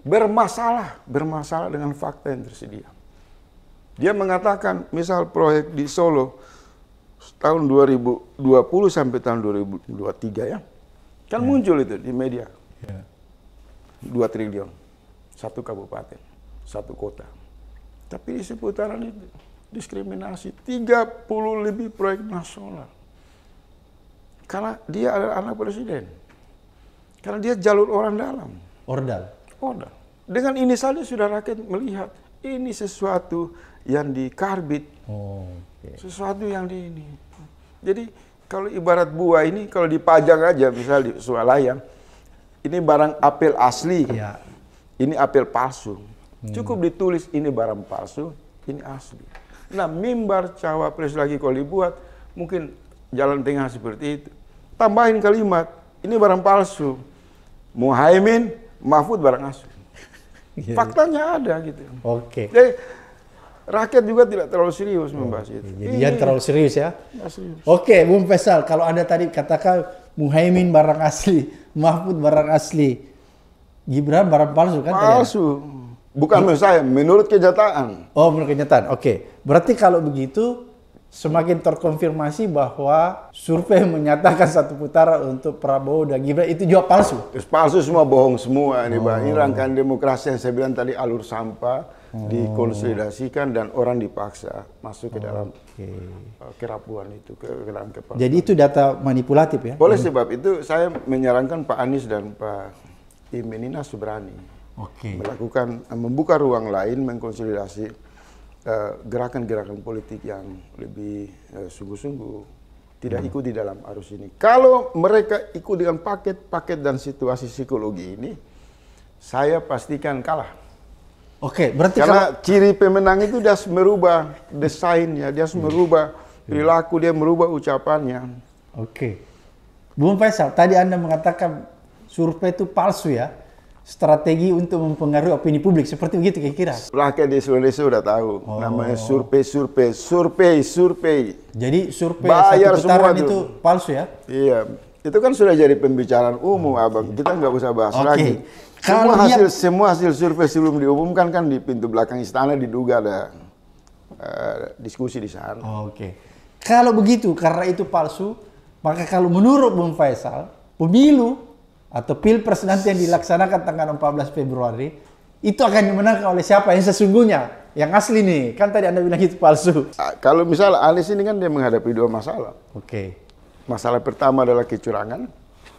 bermasalah, bermasalah dengan fakta yang tersedia. Dia mengatakan, misal proyek di Solo tahun 2020 sampai tahun 2023 ya, kan ya. muncul itu di media. Ya. 2 triliun, satu kabupaten, satu kota. Tapi di seputaran itu diskriminasi 30 lebih proyek nasional. Karena dia adalah anak presiden. Karena dia jalur orang dalam. Ordal. Ordal. Dengan ini saja sudah rakyat melihat ini sesuatu yang dikarbit. Oh, okay. Sesuatu yang di ini. Jadi kalau ibarat buah ini kalau dipajang aja misalnya di sualayan ini barang apel asli. Ya. Ini apel palsu. Hmm. Cukup ditulis ini barang palsu, ini asli. Nah, mimbar cawapres lagi kalau dibuat, mungkin jalan tengah seperti itu. Tambahin kalimat, ini barang palsu. Muhaimin, Mahfud barang asuh. Yeah. Faktanya ada gitu. Oke. Okay. Jadi rakyat juga tidak terlalu serius membahas oh, itu. Iya. Jadi yang iya. terlalu serius ya. Oke, Oke, Bung Faisal, kalau Anda tadi katakan Muhaimin barang asli, Mahfud barang asli, Gibran barang palsu kan? Palsu. Tadi? Iya. Bukan menurut saya, menurut kenyataan. Oh, menurut kenyataan. Oke. Berarti kalau begitu semakin terkonfirmasi bahwa survei menyatakan satu putaran untuk Prabowo dan Gibran itu juga palsu. Terus Palsu semua bohong semua ini oh. Bang. Ini rangkaian demokrasi yang saya bilang tadi alur sampah oh. dikonsolidasikan dan orang dipaksa masuk ke dalam okay. Eh, kerapuan itu ke, dalam kepala. Jadi itu data manipulatif ya. Boleh sebab itu saya menyarankan Pak Anies dan Pak Imenina Subrani okay. melakukan membuka ruang lain mengkonsolidasi Eh, gerakan-gerakan politik yang lebih eh, sungguh-sungguh tidak hmm. ikut di dalam arus ini. Kalau mereka ikut dengan paket-paket dan situasi psikologi ini, saya pastikan kalah. Oke, berarti karena kalau... ciri pemenang itu dia harus merubah desainnya, dia harus hmm. merubah hmm. perilaku, dia merubah ucapannya. Oke, Bung Faisal, tadi Anda mengatakan survei itu palsu ya? strategi untuk mempengaruhi opini publik seperti begitu kira-kira. Rakyat di Indonesia sudah tahu oh. namanya survei survei survei survei. Jadi survei bayar satu semua itu, palsu ya? Iya. Itu kan sudah jadi pembicaraan umum, oh, Abang. Kita nggak usah bahas okay. lagi. Semua Kalau hasil dia... semua hasil survei sebelum diumumkan kan di pintu belakang istana diduga ada uh, diskusi di sana. Oke. Okay. Kalau begitu karena itu palsu, maka kalau menurut Bung Faisal, pemilu atau pilpres nanti yang dilaksanakan tanggal 14 Februari itu akan dimenangkan oleh siapa yang sesungguhnya yang asli nih kan tadi anda bilang itu palsu ah, kalau misalnya Anies ini kan dia menghadapi dua masalah oke okay. masalah pertama adalah kecurangan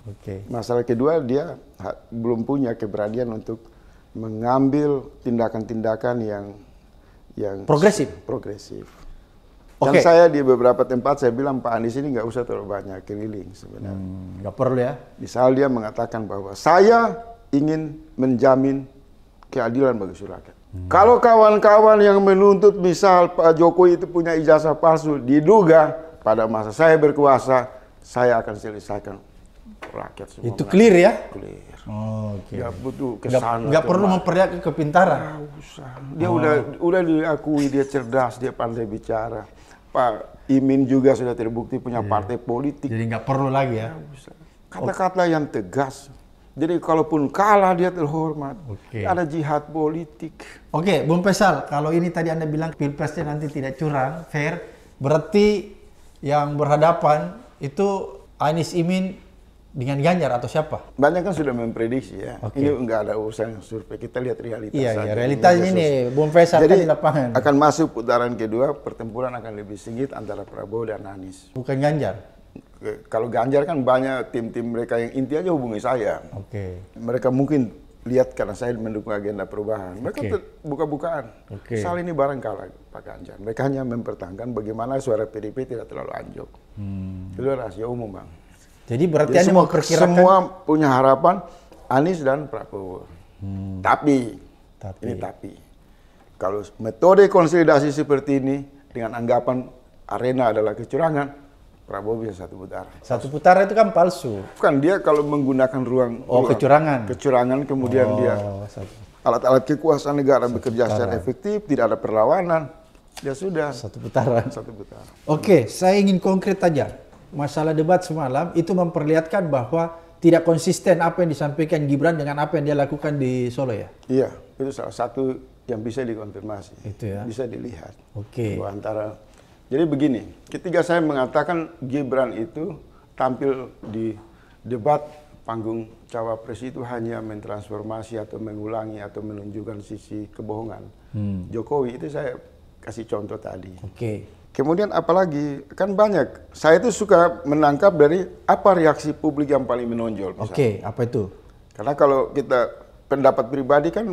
oke okay. masalah kedua dia belum punya keberanian untuk mengambil tindakan-tindakan yang yang progresif progresif Okay. Yang saya di beberapa tempat saya bilang Pak Anies ini nggak usah terlalu banyak keliling sebenarnya. Hmm, nggak hmm, perlu ya. Misal dia mengatakan bahwa saya ingin menjamin keadilan bagi rakyat. Hmm. Kalau kawan-kawan yang menuntut misal Pak Jokowi itu punya ijazah palsu diduga pada masa saya berkuasa saya akan selesaikan rakyat semua. Itu rakyat. clear ya? Clear. Oh, oke. Okay. Gak butuh kesana. Gak, gak perlu memperlihatkan kepintaran. Gak usah. Dia oh. udah udah diakui dia cerdas, dia pandai bicara. Pak Imin juga sudah terbukti punya yeah. partai politik. Jadi nggak perlu lagi ya. Kata-kata yang tegas. Jadi kalaupun kalah dia terhormat. Okay. Ada jihad politik. Oke, okay, Bung Pesal, kalau ini tadi Anda bilang pilpresnya nanti tidak curang, fair, berarti yang berhadapan itu Anies Imin dengan Ganjar atau siapa? Banyak kan sudah memprediksi ya. Okay. Ini nggak ada urusan survei. Kita lihat realitas iya, iya saja. Iya, realitas ini, Bung Faisal kan Jadi, di lapangan. akan masuk putaran kedua, pertempuran akan lebih sengit antara Prabowo dan Anies. Bukan Ganjar? Kalau Ganjar kan banyak tim-tim mereka yang inti aja hubungi saya. Oke. Okay. Mereka mungkin lihat karena saya mendukung agenda perubahan. Mereka okay. buka-bukaan. Okay. Soal ini barang kalah Pak Ganjar. Mereka hanya mempertahankan bagaimana suara PDP tidak terlalu anjlok. Hmm. Itu rahasia umum, Bang. Jadi berarti Jadi semua, semua punya harapan Anies dan Prabowo. Hmm. Tapi, tapi ini tapi kalau metode konsolidasi seperti ini dengan anggapan arena adalah kecurangan, Prabowo bisa satu putaran. Satu putaran itu kan palsu. Bukan dia kalau menggunakan ruang oh ruang, kecurangan. Kecurangan kemudian oh, dia alat-alat kekuasaan negara satu bekerja putaran. secara efektif, tidak ada perlawanan. Ya sudah. Satu putaran. Satu putaran. Oke, okay, saya ingin konkret aja masalah debat semalam itu memperlihatkan bahwa tidak konsisten apa yang disampaikan Gibran dengan apa yang dia lakukan di Solo ya? Iya, itu salah satu yang bisa dikonfirmasi. Itu ya. Bisa dilihat. Oke. Okay. antara Jadi begini, ketika saya mengatakan Gibran itu tampil di debat panggung cawapres itu hanya mentransformasi atau mengulangi atau menunjukkan sisi kebohongan. Hmm. Jokowi itu saya kasih contoh tadi. Oke. Okay Kemudian apalagi kan banyak. Saya itu suka menangkap dari apa reaksi publik yang paling menonjol. Oke, okay, apa itu? Karena kalau kita pendapat pribadi kan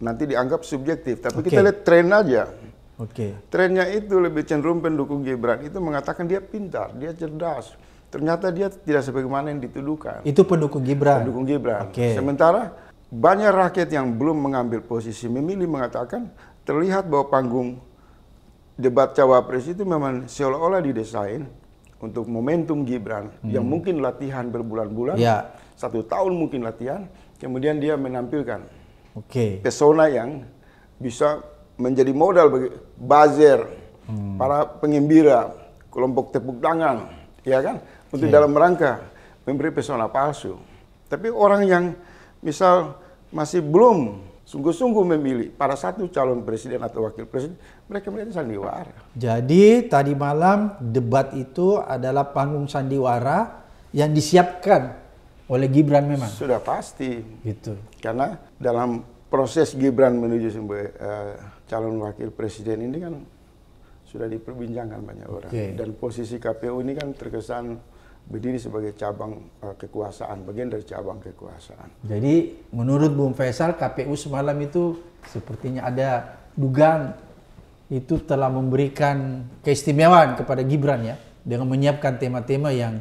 nanti dianggap subjektif, tapi okay. kita lihat tren aja. Oke. Okay. Trennya itu lebih cenderung pendukung Gibran itu mengatakan dia pintar, dia cerdas. Ternyata dia tidak sebagaimana yang dituduhkan. Itu pendukung Gibran. Pendukung Gibran. Okay. Sementara banyak rakyat yang belum mengambil posisi memilih mengatakan terlihat bahwa panggung debat cawapres itu memang seolah-olah didesain untuk momentum Gibran hmm. yang mungkin latihan berbulan-bulan, ya. satu tahun mungkin latihan, kemudian dia menampilkan okay. pesona yang bisa menjadi modal bagi buzzer, hmm. para pengembira, kelompok tepuk tangan, ya kan, untuk yeah. dalam rangka memberi pesona palsu. Tapi orang yang misal masih belum sungguh-sungguh memilih para satu calon presiden atau wakil presiden, mereka melihat sandiwara. Jadi tadi malam debat itu adalah panggung sandiwara yang disiapkan oleh Gibran memang. Sudah pasti. Gitu. Karena dalam proses Gibran menuju sebagai uh, calon wakil presiden ini kan sudah diperbincangkan banyak orang. Okay. Dan posisi KPU ini kan terkesan berdiri sebagai cabang uh, kekuasaan, bagian dari cabang kekuasaan. Jadi menurut Bung Faisal KPU semalam itu sepertinya ada dugaan itu telah memberikan keistimewaan kepada Gibran ya dengan menyiapkan tema-tema yang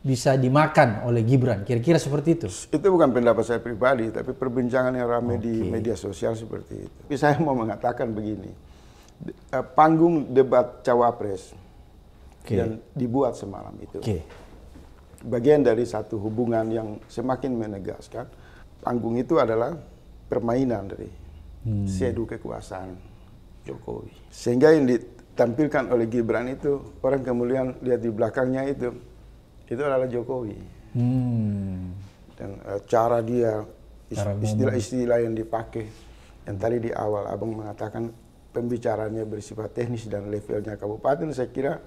bisa dimakan oleh Gibran. Kira-kira seperti itu. Itu bukan pendapat saya pribadi, tapi perbincangan yang ramai okay. di media sosial seperti itu. Tapi saya mau mengatakan begini, eh, panggung debat cawapres okay. yang dibuat semalam itu. Okay bagian dari satu hubungan yang semakin menegaskan panggung itu adalah permainan dari hmm. sedu kekuasaan Jokowi. Sehingga yang ditampilkan oleh Gibran itu orang kemudian lihat di belakangnya itu itu adalah Jokowi. Hmm. Dan uh, cara dia istilah-istilah yang dipakai yang tadi di awal abang mengatakan pembicaranya bersifat teknis dan levelnya kabupaten saya kira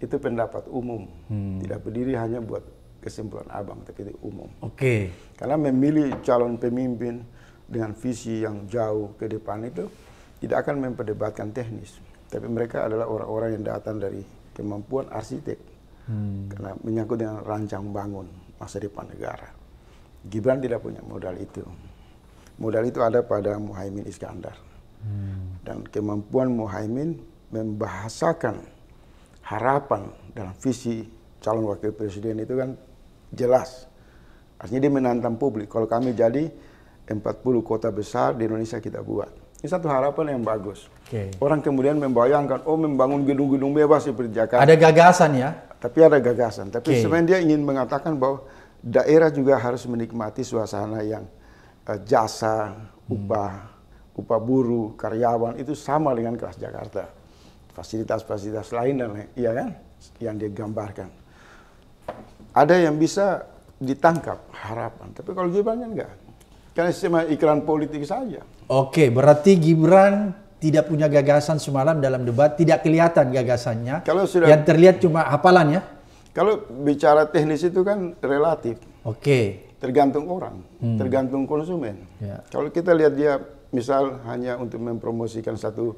itu pendapat umum hmm. tidak berdiri hanya buat kesimpulan abang, tapi itu umum. Oke. Okay. Karena memilih calon pemimpin dengan visi yang jauh ke depan itu tidak akan memperdebatkan teknis, tapi mereka adalah orang-orang yang datang dari kemampuan arsitek, hmm. karena menyangkut dengan rancang bangun masa depan negara. Gibran tidak punya modal itu. Modal itu ada pada Muhaimin Iskandar. Hmm. Dan kemampuan Muhaimin membahasakan harapan dalam visi calon wakil presiden itu kan jelas. Artinya dia menantang publik. Kalau kami jadi 40 kota besar di Indonesia kita buat. Ini satu harapan yang bagus. Okay. Orang kemudian membayangkan, oh membangun gedung-gedung bebas seperti Jakarta. Ada gagasan ya? Tapi ada gagasan. Tapi okay. sebenarnya dia ingin mengatakan bahwa daerah juga harus menikmati suasana yang uh, jasa, hmm. upah, hmm. upah buruh, karyawan itu sama dengan kelas Jakarta. Fasilitas-fasilitas lain dan lain, iya kan? Yang dia gambarkan ada yang bisa ditangkap harapan. Tapi kalau Gibran kan enggak. Karena cuma iklan politik saja. Oke, berarti Gibran tidak punya gagasan semalam dalam debat, tidak kelihatan gagasannya. Kalau sudah yang terlihat cuma hafalan ya. Kalau bicara teknis itu kan relatif. Oke. Tergantung orang, hmm. tergantung konsumen. Ya. Kalau kita lihat dia misal hanya untuk mempromosikan satu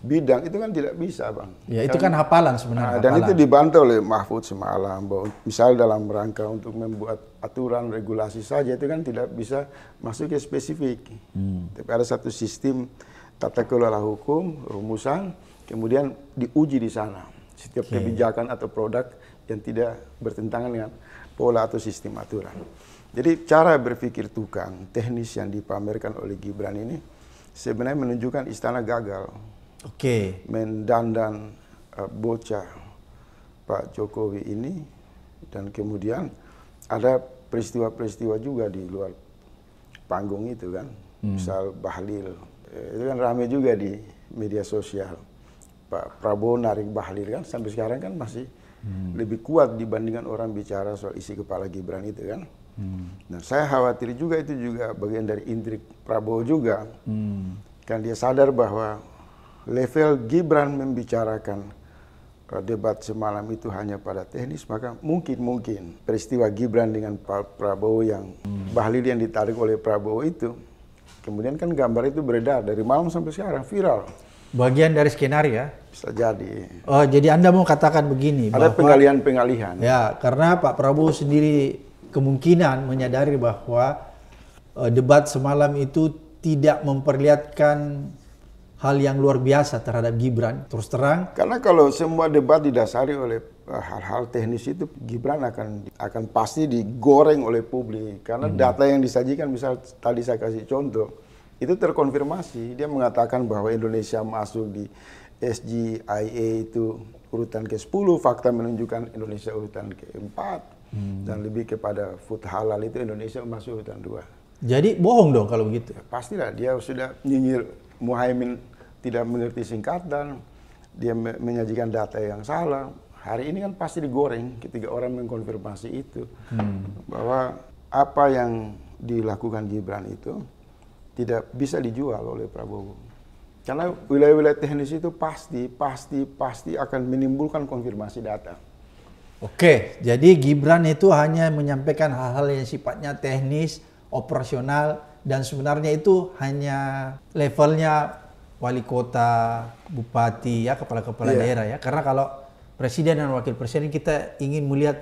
bidang itu kan tidak bisa bang. Ya itu kan kan hafalan sebenarnya. Nah, dan itu dibantu oleh Mahfud semalam bahwa misal dalam rangka untuk membuat aturan regulasi saja itu kan tidak bisa masuk ke spesifik. Hmm. Tapi ada satu sistem tata kelola hukum rumusan kemudian diuji di sana setiap okay. kebijakan atau produk yang tidak bertentangan dengan pola atau sistem aturan. Jadi cara berpikir tukang teknis yang dipamerkan oleh Gibran ini sebenarnya menunjukkan istana gagal. Oke. Okay. Mendandan uh, eh, bocah Pak Jokowi ini dan kemudian ada peristiwa-peristiwa juga di luar panggung itu kan. Hmm. Misal Bahlil eh, itu kan ramai juga di media sosial. Pak Prabowo narik Bahlil kan sampai sekarang kan masih hmm. lebih kuat dibandingkan orang bicara soal isi kepala Gibran itu kan. Hmm. Nah saya khawatir juga itu juga bagian dari intrik Prabowo juga. Hmm. Kan dia sadar bahwa level Gibran membicarakan eh, debat semalam itu hanya pada teknis, maka mungkin-mungkin peristiwa Gibran dengan Pak Prabowo yang hmm. Bahlil yang ditarik oleh Prabowo itu, kemudian kan gambar itu beredar dari malam sampai sekarang, viral. Bagian dari skenario? Ya? Bisa jadi. Oh, jadi Anda mau katakan begini? Ada pengalihan pengalihan Ya, karena Pak Prabowo sendiri kemungkinan menyadari bahwa eh, debat semalam itu tidak memperlihatkan hal yang luar biasa terhadap Gibran terus terang karena kalau semua debat didasari oleh eh, hal-hal teknis itu Gibran akan akan pasti digoreng oleh publik karena hmm. data yang disajikan misal tadi saya kasih contoh itu terkonfirmasi dia mengatakan bahwa Indonesia masuk di SGIA itu urutan ke-10 fakta menunjukkan Indonesia urutan ke-4 hmm. dan lebih kepada food halal itu Indonesia masuk urutan 2 jadi bohong dong kalau begitu. Ya, pastilah dia sudah nyinyir Muhaimin tidak mengerti singkatan, dia menyajikan data yang salah. Hari ini kan pasti digoreng ketika orang mengkonfirmasi itu hmm. bahwa apa yang dilakukan Gibran itu tidak bisa dijual oleh Prabowo. Karena wilayah-wilayah teknis itu pasti, pasti, pasti akan menimbulkan konfirmasi data. Oke, jadi Gibran itu hanya menyampaikan hal-hal yang sifatnya teknis, operasional, dan sebenarnya itu hanya levelnya wali kota, bupati, ya kepala-kepala yeah. daerah ya. Karena kalau presiden dan wakil presiden kita ingin melihat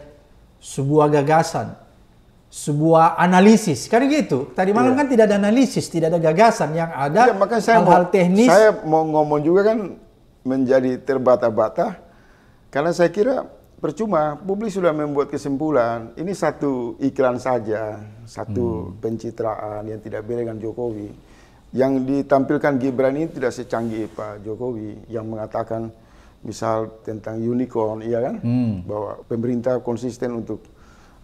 sebuah gagasan, sebuah analisis. Kan gitu. Tadi malam yeah. kan tidak ada analisis, tidak ada gagasan yang ada yeah, hal-hal teknis. Saya mau ngomong juga kan menjadi terbata-bata karena saya kira percuma publik sudah membuat kesimpulan ini satu iklan saja satu hmm. pencitraan yang tidak beda dengan Jokowi yang ditampilkan Gibran ini tidak secanggih Pak Jokowi yang mengatakan misal tentang unicorn iya kan hmm. bahwa pemerintah konsisten untuk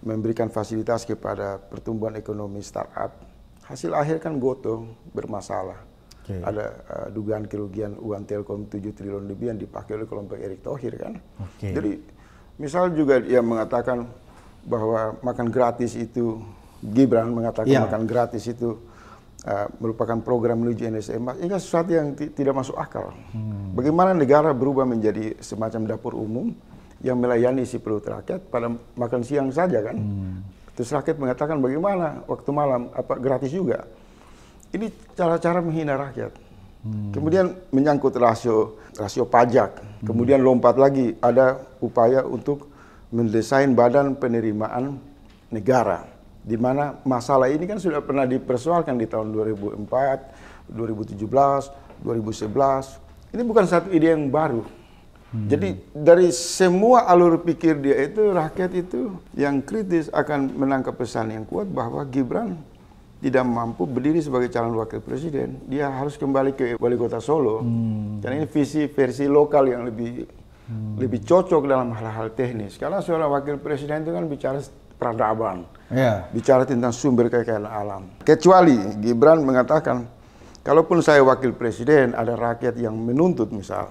memberikan fasilitas kepada pertumbuhan ekonomi startup hasil akhir kan goto bermasalah okay. ada uh, dugaan kerugian uang Telkom 7 triliun lebih yang dipakai oleh kelompok Erick Thohir kan okay. jadi Misal juga dia mengatakan bahwa makan gratis itu Gibran mengatakan ya. makan gratis itu uh, merupakan program menuju NSM, emas. Ini kan sesuatu yang tidak masuk akal. Hmm. Bagaimana negara berubah menjadi semacam dapur umum yang melayani si perut rakyat pada makan siang saja kan? Hmm. Terus rakyat mengatakan bagaimana waktu malam apa gratis juga? Ini cara-cara menghina rakyat. Hmm. Kemudian menyangkut rasio rasio pajak. Hmm. Kemudian lompat lagi ada upaya untuk mendesain badan penerimaan negara di mana masalah ini kan sudah pernah dipersoalkan di tahun 2004, 2017, 2011. Ini bukan satu ide yang baru. Hmm. Jadi dari semua alur pikir dia itu rakyat itu yang kritis akan menangkap pesan yang kuat bahwa Gibran tidak mampu berdiri sebagai calon wakil presiden, dia harus kembali ke wali kota Solo. Hmm. Karena ini visi versi lokal yang lebih hmm. lebih cocok dalam hal-hal teknis. Karena seorang wakil presiden itu kan bicara peradaban, yeah. bicara tentang sumber kekayaan alam. Kecuali Gibran mengatakan, kalaupun saya wakil presiden, ada rakyat yang menuntut misal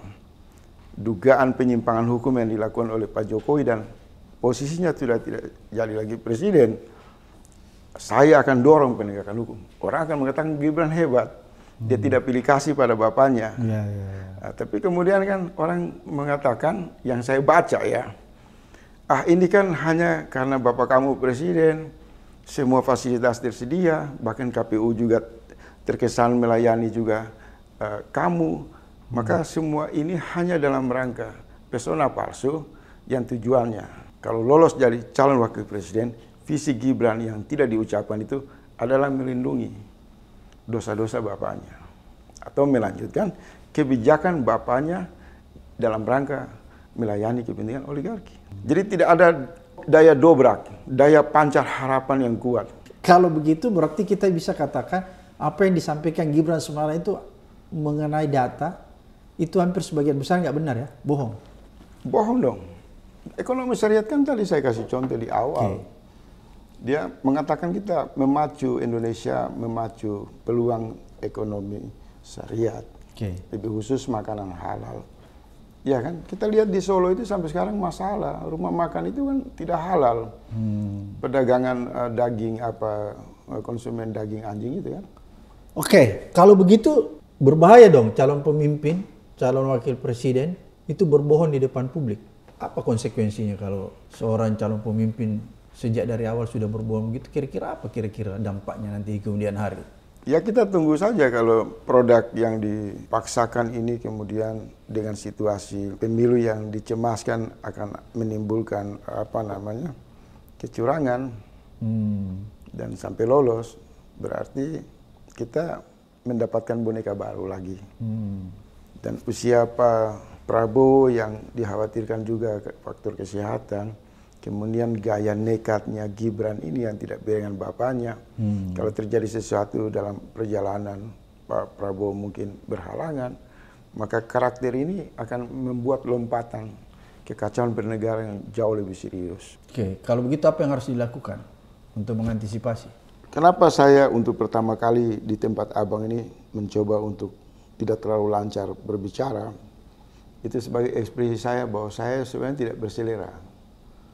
dugaan penyimpangan hukum yang dilakukan oleh Pak Jokowi dan posisinya sudah tidak jadi lagi presiden saya akan dorong penegakan hukum. Orang akan mengatakan Gibran hebat, dia hmm. tidak pilih kasih pada bapaknya. Ya, ya, ya. Nah, tapi kemudian kan orang mengatakan yang saya baca ya, ah ini kan hanya karena bapak kamu presiden, semua fasilitas tersedia, bahkan KPU juga terkesan melayani juga uh, kamu. Hmm. Maka semua ini hanya dalam rangka pesona palsu yang tujuannya kalau lolos jadi calon wakil presiden visi Gibran yang tidak diucapkan itu adalah melindungi dosa-dosa bapaknya atau melanjutkan kebijakan bapaknya dalam rangka melayani kepentingan oligarki. Jadi tidak ada daya dobrak, daya pancar harapan yang kuat. Kalau begitu berarti kita bisa katakan apa yang disampaikan Gibran Sumara itu mengenai data itu hampir sebagian besar nggak benar ya, bohong. Bohong dong. Ekonomi syariat kan tadi saya kasih contoh di awal. Okay dia mengatakan kita memacu Indonesia memacu peluang ekonomi syariat okay. lebih khusus makanan halal ya kan kita lihat di Solo itu sampai sekarang masalah rumah makan itu kan tidak halal hmm. perdagangan uh, daging apa eh, konsumen daging anjing itu kan oke okay. kalau begitu berbahaya dong calon pemimpin calon wakil presiden itu berbohong di depan publik apa konsekuensinya kalau seorang calon pemimpin sejak dari awal sudah berbohong gitu, kira-kira apa kira-kira dampaknya nanti kemudian hari? Ya kita tunggu saja kalau produk yang dipaksakan ini kemudian dengan situasi pemilu yang dicemaskan akan menimbulkan apa namanya kecurangan hmm. dan sampai lolos berarti kita mendapatkan boneka baru lagi hmm. dan usia Pak Prabowo yang dikhawatirkan juga faktor kesehatan Kemudian gaya nekatnya Gibran ini yang tidak beda dengan bapaknya. Hmm. Kalau terjadi sesuatu dalam perjalanan Pak Prabowo mungkin berhalangan, maka karakter ini akan membuat lompatan kekacauan bernegara yang jauh lebih serius. Oke, kalau begitu apa yang harus dilakukan untuk mengantisipasi? Kenapa saya untuk pertama kali di tempat Abang ini mencoba untuk tidak terlalu lancar berbicara? Itu sebagai ekspresi saya bahwa saya sebenarnya tidak berselera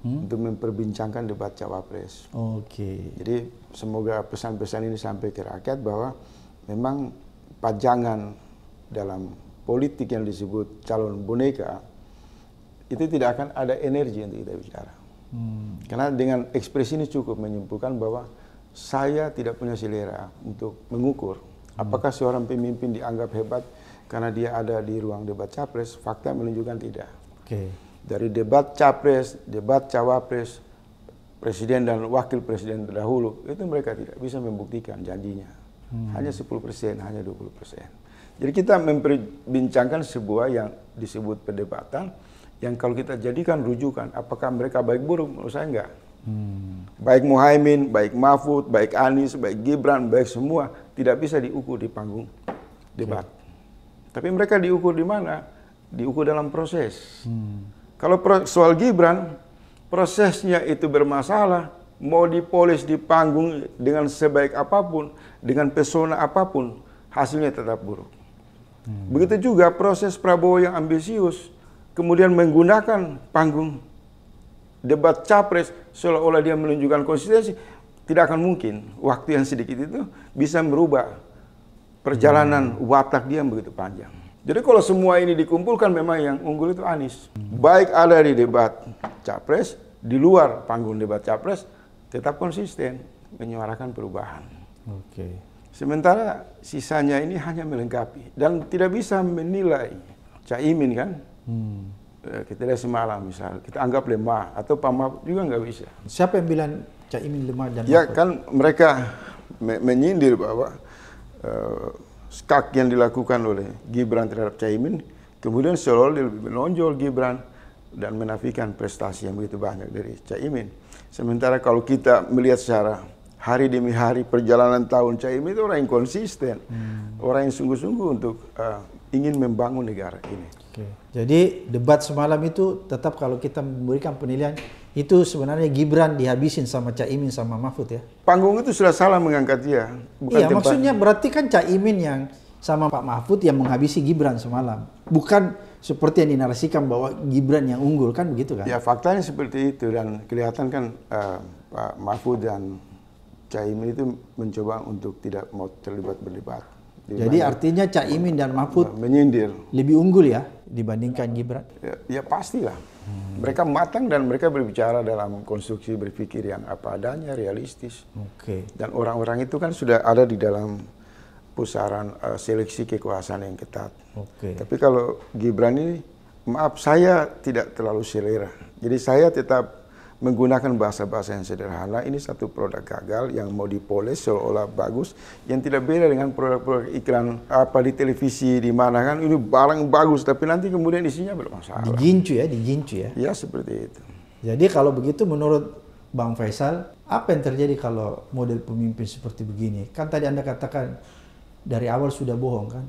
hmm? untuk memperbincangkan debat cawapres. Oke. Okay. Jadi semoga pesan-pesan ini sampai ke rakyat bahwa memang pajangan dalam politik yang disebut calon boneka itu tidak akan ada energi untuk kita bicara. Hmm. Karena dengan ekspresi ini cukup menyimpulkan bahwa saya tidak punya selera untuk mengukur hmm. apakah seorang pemimpin dianggap hebat karena dia ada di ruang debat capres. Fakta menunjukkan tidak. Okay dari debat capres, debat cawapres, presiden dan wakil presiden terdahulu, itu mereka tidak bisa membuktikan janjinya. Hmm. Hanya 10 persen, hanya 20 persen. Jadi kita memperbincangkan sebuah yang disebut perdebatan, yang kalau kita jadikan rujukan, apakah mereka baik buruk? Menurut saya enggak. Hmm. Baik Muhaimin, baik Mahfud, baik Anies, baik Gibran, baik semua tidak bisa diukur di panggung debat. Okay. Ya. Tapi mereka diukur di mana? Diukur dalam proses. Hmm. Kalau soal Gibran, prosesnya itu bermasalah, mau dipolis di panggung dengan sebaik apapun, dengan pesona apapun, hasilnya tetap buruk. Hmm. Begitu juga proses Prabowo yang ambisius, kemudian menggunakan panggung debat capres seolah-olah dia menunjukkan konsistensi, tidak akan mungkin waktu yang sedikit itu bisa merubah perjalanan hmm. watak dia yang begitu panjang. Jadi kalau semua ini dikumpulkan memang yang unggul itu Anies. Baik ada di debat capres, di luar panggung debat capres, tetap konsisten menyuarakan perubahan. Oke. Sementara sisanya ini hanya melengkapi dan tidak bisa menilai caimin kan. Hmm. Eh, kita lihat semalam misal, kita anggap lemah atau pamah juga nggak bisa. Siapa yang bilang caimin lemah dan? Ya apa? kan mereka me menyindir bahwa uh, skak yang dilakukan oleh Gibran terhadap Caimin, kemudian seolah-olah lebih menonjol Gibran dan menafikan prestasi yang begitu banyak dari Caimin. Sementara kalau kita melihat secara hari demi hari perjalanan tahun Caimin itu orang yang konsisten, hmm. orang yang sungguh-sungguh untuk uh, ingin membangun negara ini. Oke. Jadi debat semalam itu tetap kalau kita memberikan penilaian itu sebenarnya Gibran dihabisin sama Caimin sama Mahfud ya. Panggung itu sudah salah mengangkat dia. Bukan iya tempat. maksudnya berarti kan Caimin yang sama Pak Mahfud yang menghabisi Gibran semalam. Bukan seperti yang dinarasikan bahwa Gibran yang unggul kan begitu kan? Ya faktanya seperti itu dan kelihatan kan uh, Pak Mahfud dan Caimin itu mencoba untuk tidak mau terlibat berlibat. Jadi artinya Caimin dan Mahfud menyindir. Lebih unggul ya? dibandingkan Gibran? Ya, ya pastilah. Hmm. Mereka matang dan mereka berbicara dalam konstruksi berpikir yang apa adanya, realistis. Oke. Okay. Dan orang-orang itu kan sudah ada di dalam pusaran uh, seleksi kekuasaan yang ketat. Oke. Okay. Tapi kalau Gibran ini, maaf saya tidak terlalu selera. Jadi saya tetap menggunakan bahasa-bahasa yang sederhana ini satu produk gagal yang mau dipoles seolah-olah bagus yang tidak beda dengan produk-produk iklan apa di televisi di mana kan ini barang bagus tapi nanti kemudian isinya belum masalah Dijincu ya, dijincu ya. Ya seperti itu. Jadi kalau begitu menurut Bang Faisal, apa yang terjadi kalau model pemimpin seperti begini? Kan tadi Anda katakan dari awal sudah bohong kan?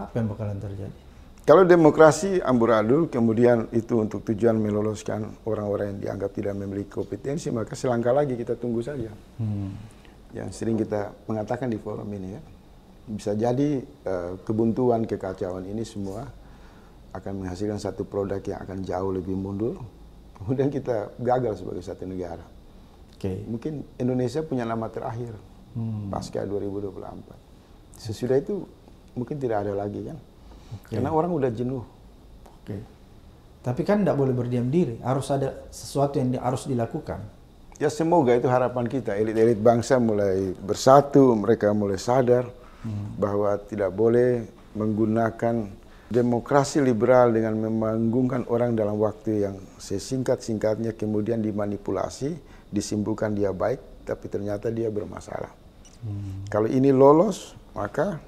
Apa yang bakalan terjadi? Kalau demokrasi amburadul kemudian itu untuk tujuan meloloskan orang-orang yang dianggap tidak memiliki kompetensi, maka selangkah lagi kita tunggu saja. Hmm. Yang sering kita mengatakan di forum ini ya. Bisa jadi uh, kebuntuan, kekacauan ini semua akan menghasilkan satu produk yang akan jauh lebih mundur. Kemudian kita gagal sebagai satu negara. Okay. Mungkin Indonesia punya nama terakhir hmm. pasca 2024. Sesudah itu mungkin tidak ada lagi kan Okay. Karena orang udah jenuh. Oke. Okay. Tapi kan tidak boleh berdiam diri, harus ada sesuatu yang harus dilakukan. Ya semoga itu harapan kita, elit-elit bangsa mulai bersatu, mereka mulai sadar hmm. bahwa tidak boleh menggunakan demokrasi liberal dengan memanggungkan orang dalam waktu yang sesingkat-singkatnya kemudian dimanipulasi, disimpulkan dia baik, tapi ternyata dia bermasalah. Hmm. Kalau ini lolos, maka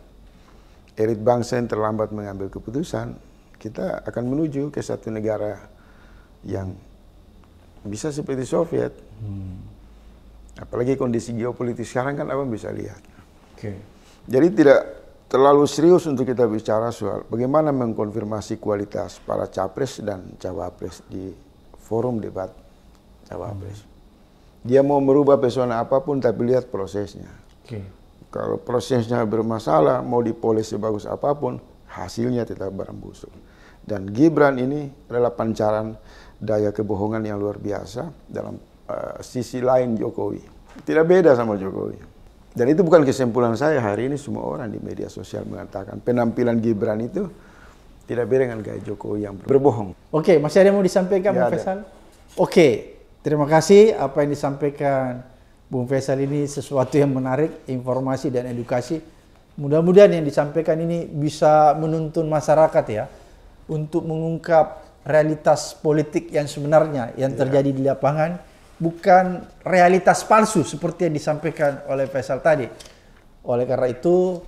elit bangsa yang terlambat mengambil keputusan, kita akan menuju ke satu negara yang bisa seperti Soviet. Hmm. Apalagi kondisi geopolitik sekarang kan abang bisa lihat. Okay. Jadi tidak terlalu serius untuk kita bicara soal bagaimana mengkonfirmasi kualitas para capres dan cawapres di forum debat cawapres. Hmm. Dia mau merubah pesona apapun tapi lihat prosesnya. Okay. Kalau prosesnya bermasalah, mau dipoles sebagus apapun, hasilnya tetap barang busuk. Dan Gibran ini adalah pancaran daya kebohongan yang luar biasa dalam uh, sisi lain Jokowi. Tidak beda sama Jokowi. Dan itu bukan kesimpulan saya hari ini semua orang di media sosial mengatakan penampilan Gibran itu tidak beda dengan gaya Jokowi yang berbohong. Oke, masih ada yang mau disampaikan, ya Oke, terima kasih apa yang disampaikan Bung Faisal ini sesuatu yang menarik, informasi dan edukasi. Mudah-mudahan yang disampaikan ini bisa menuntun masyarakat ya untuk mengungkap realitas politik yang sebenarnya yang iya. terjadi di lapangan bukan realitas palsu seperti yang disampaikan oleh Faisal tadi. Oleh karena itu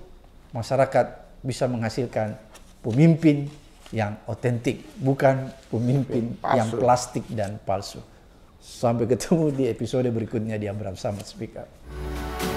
masyarakat bisa menghasilkan pemimpin yang otentik, bukan pemimpin yang plastik dan palsu. Sampai ketemu di episode berikutnya di Abraham Samad Speak Up.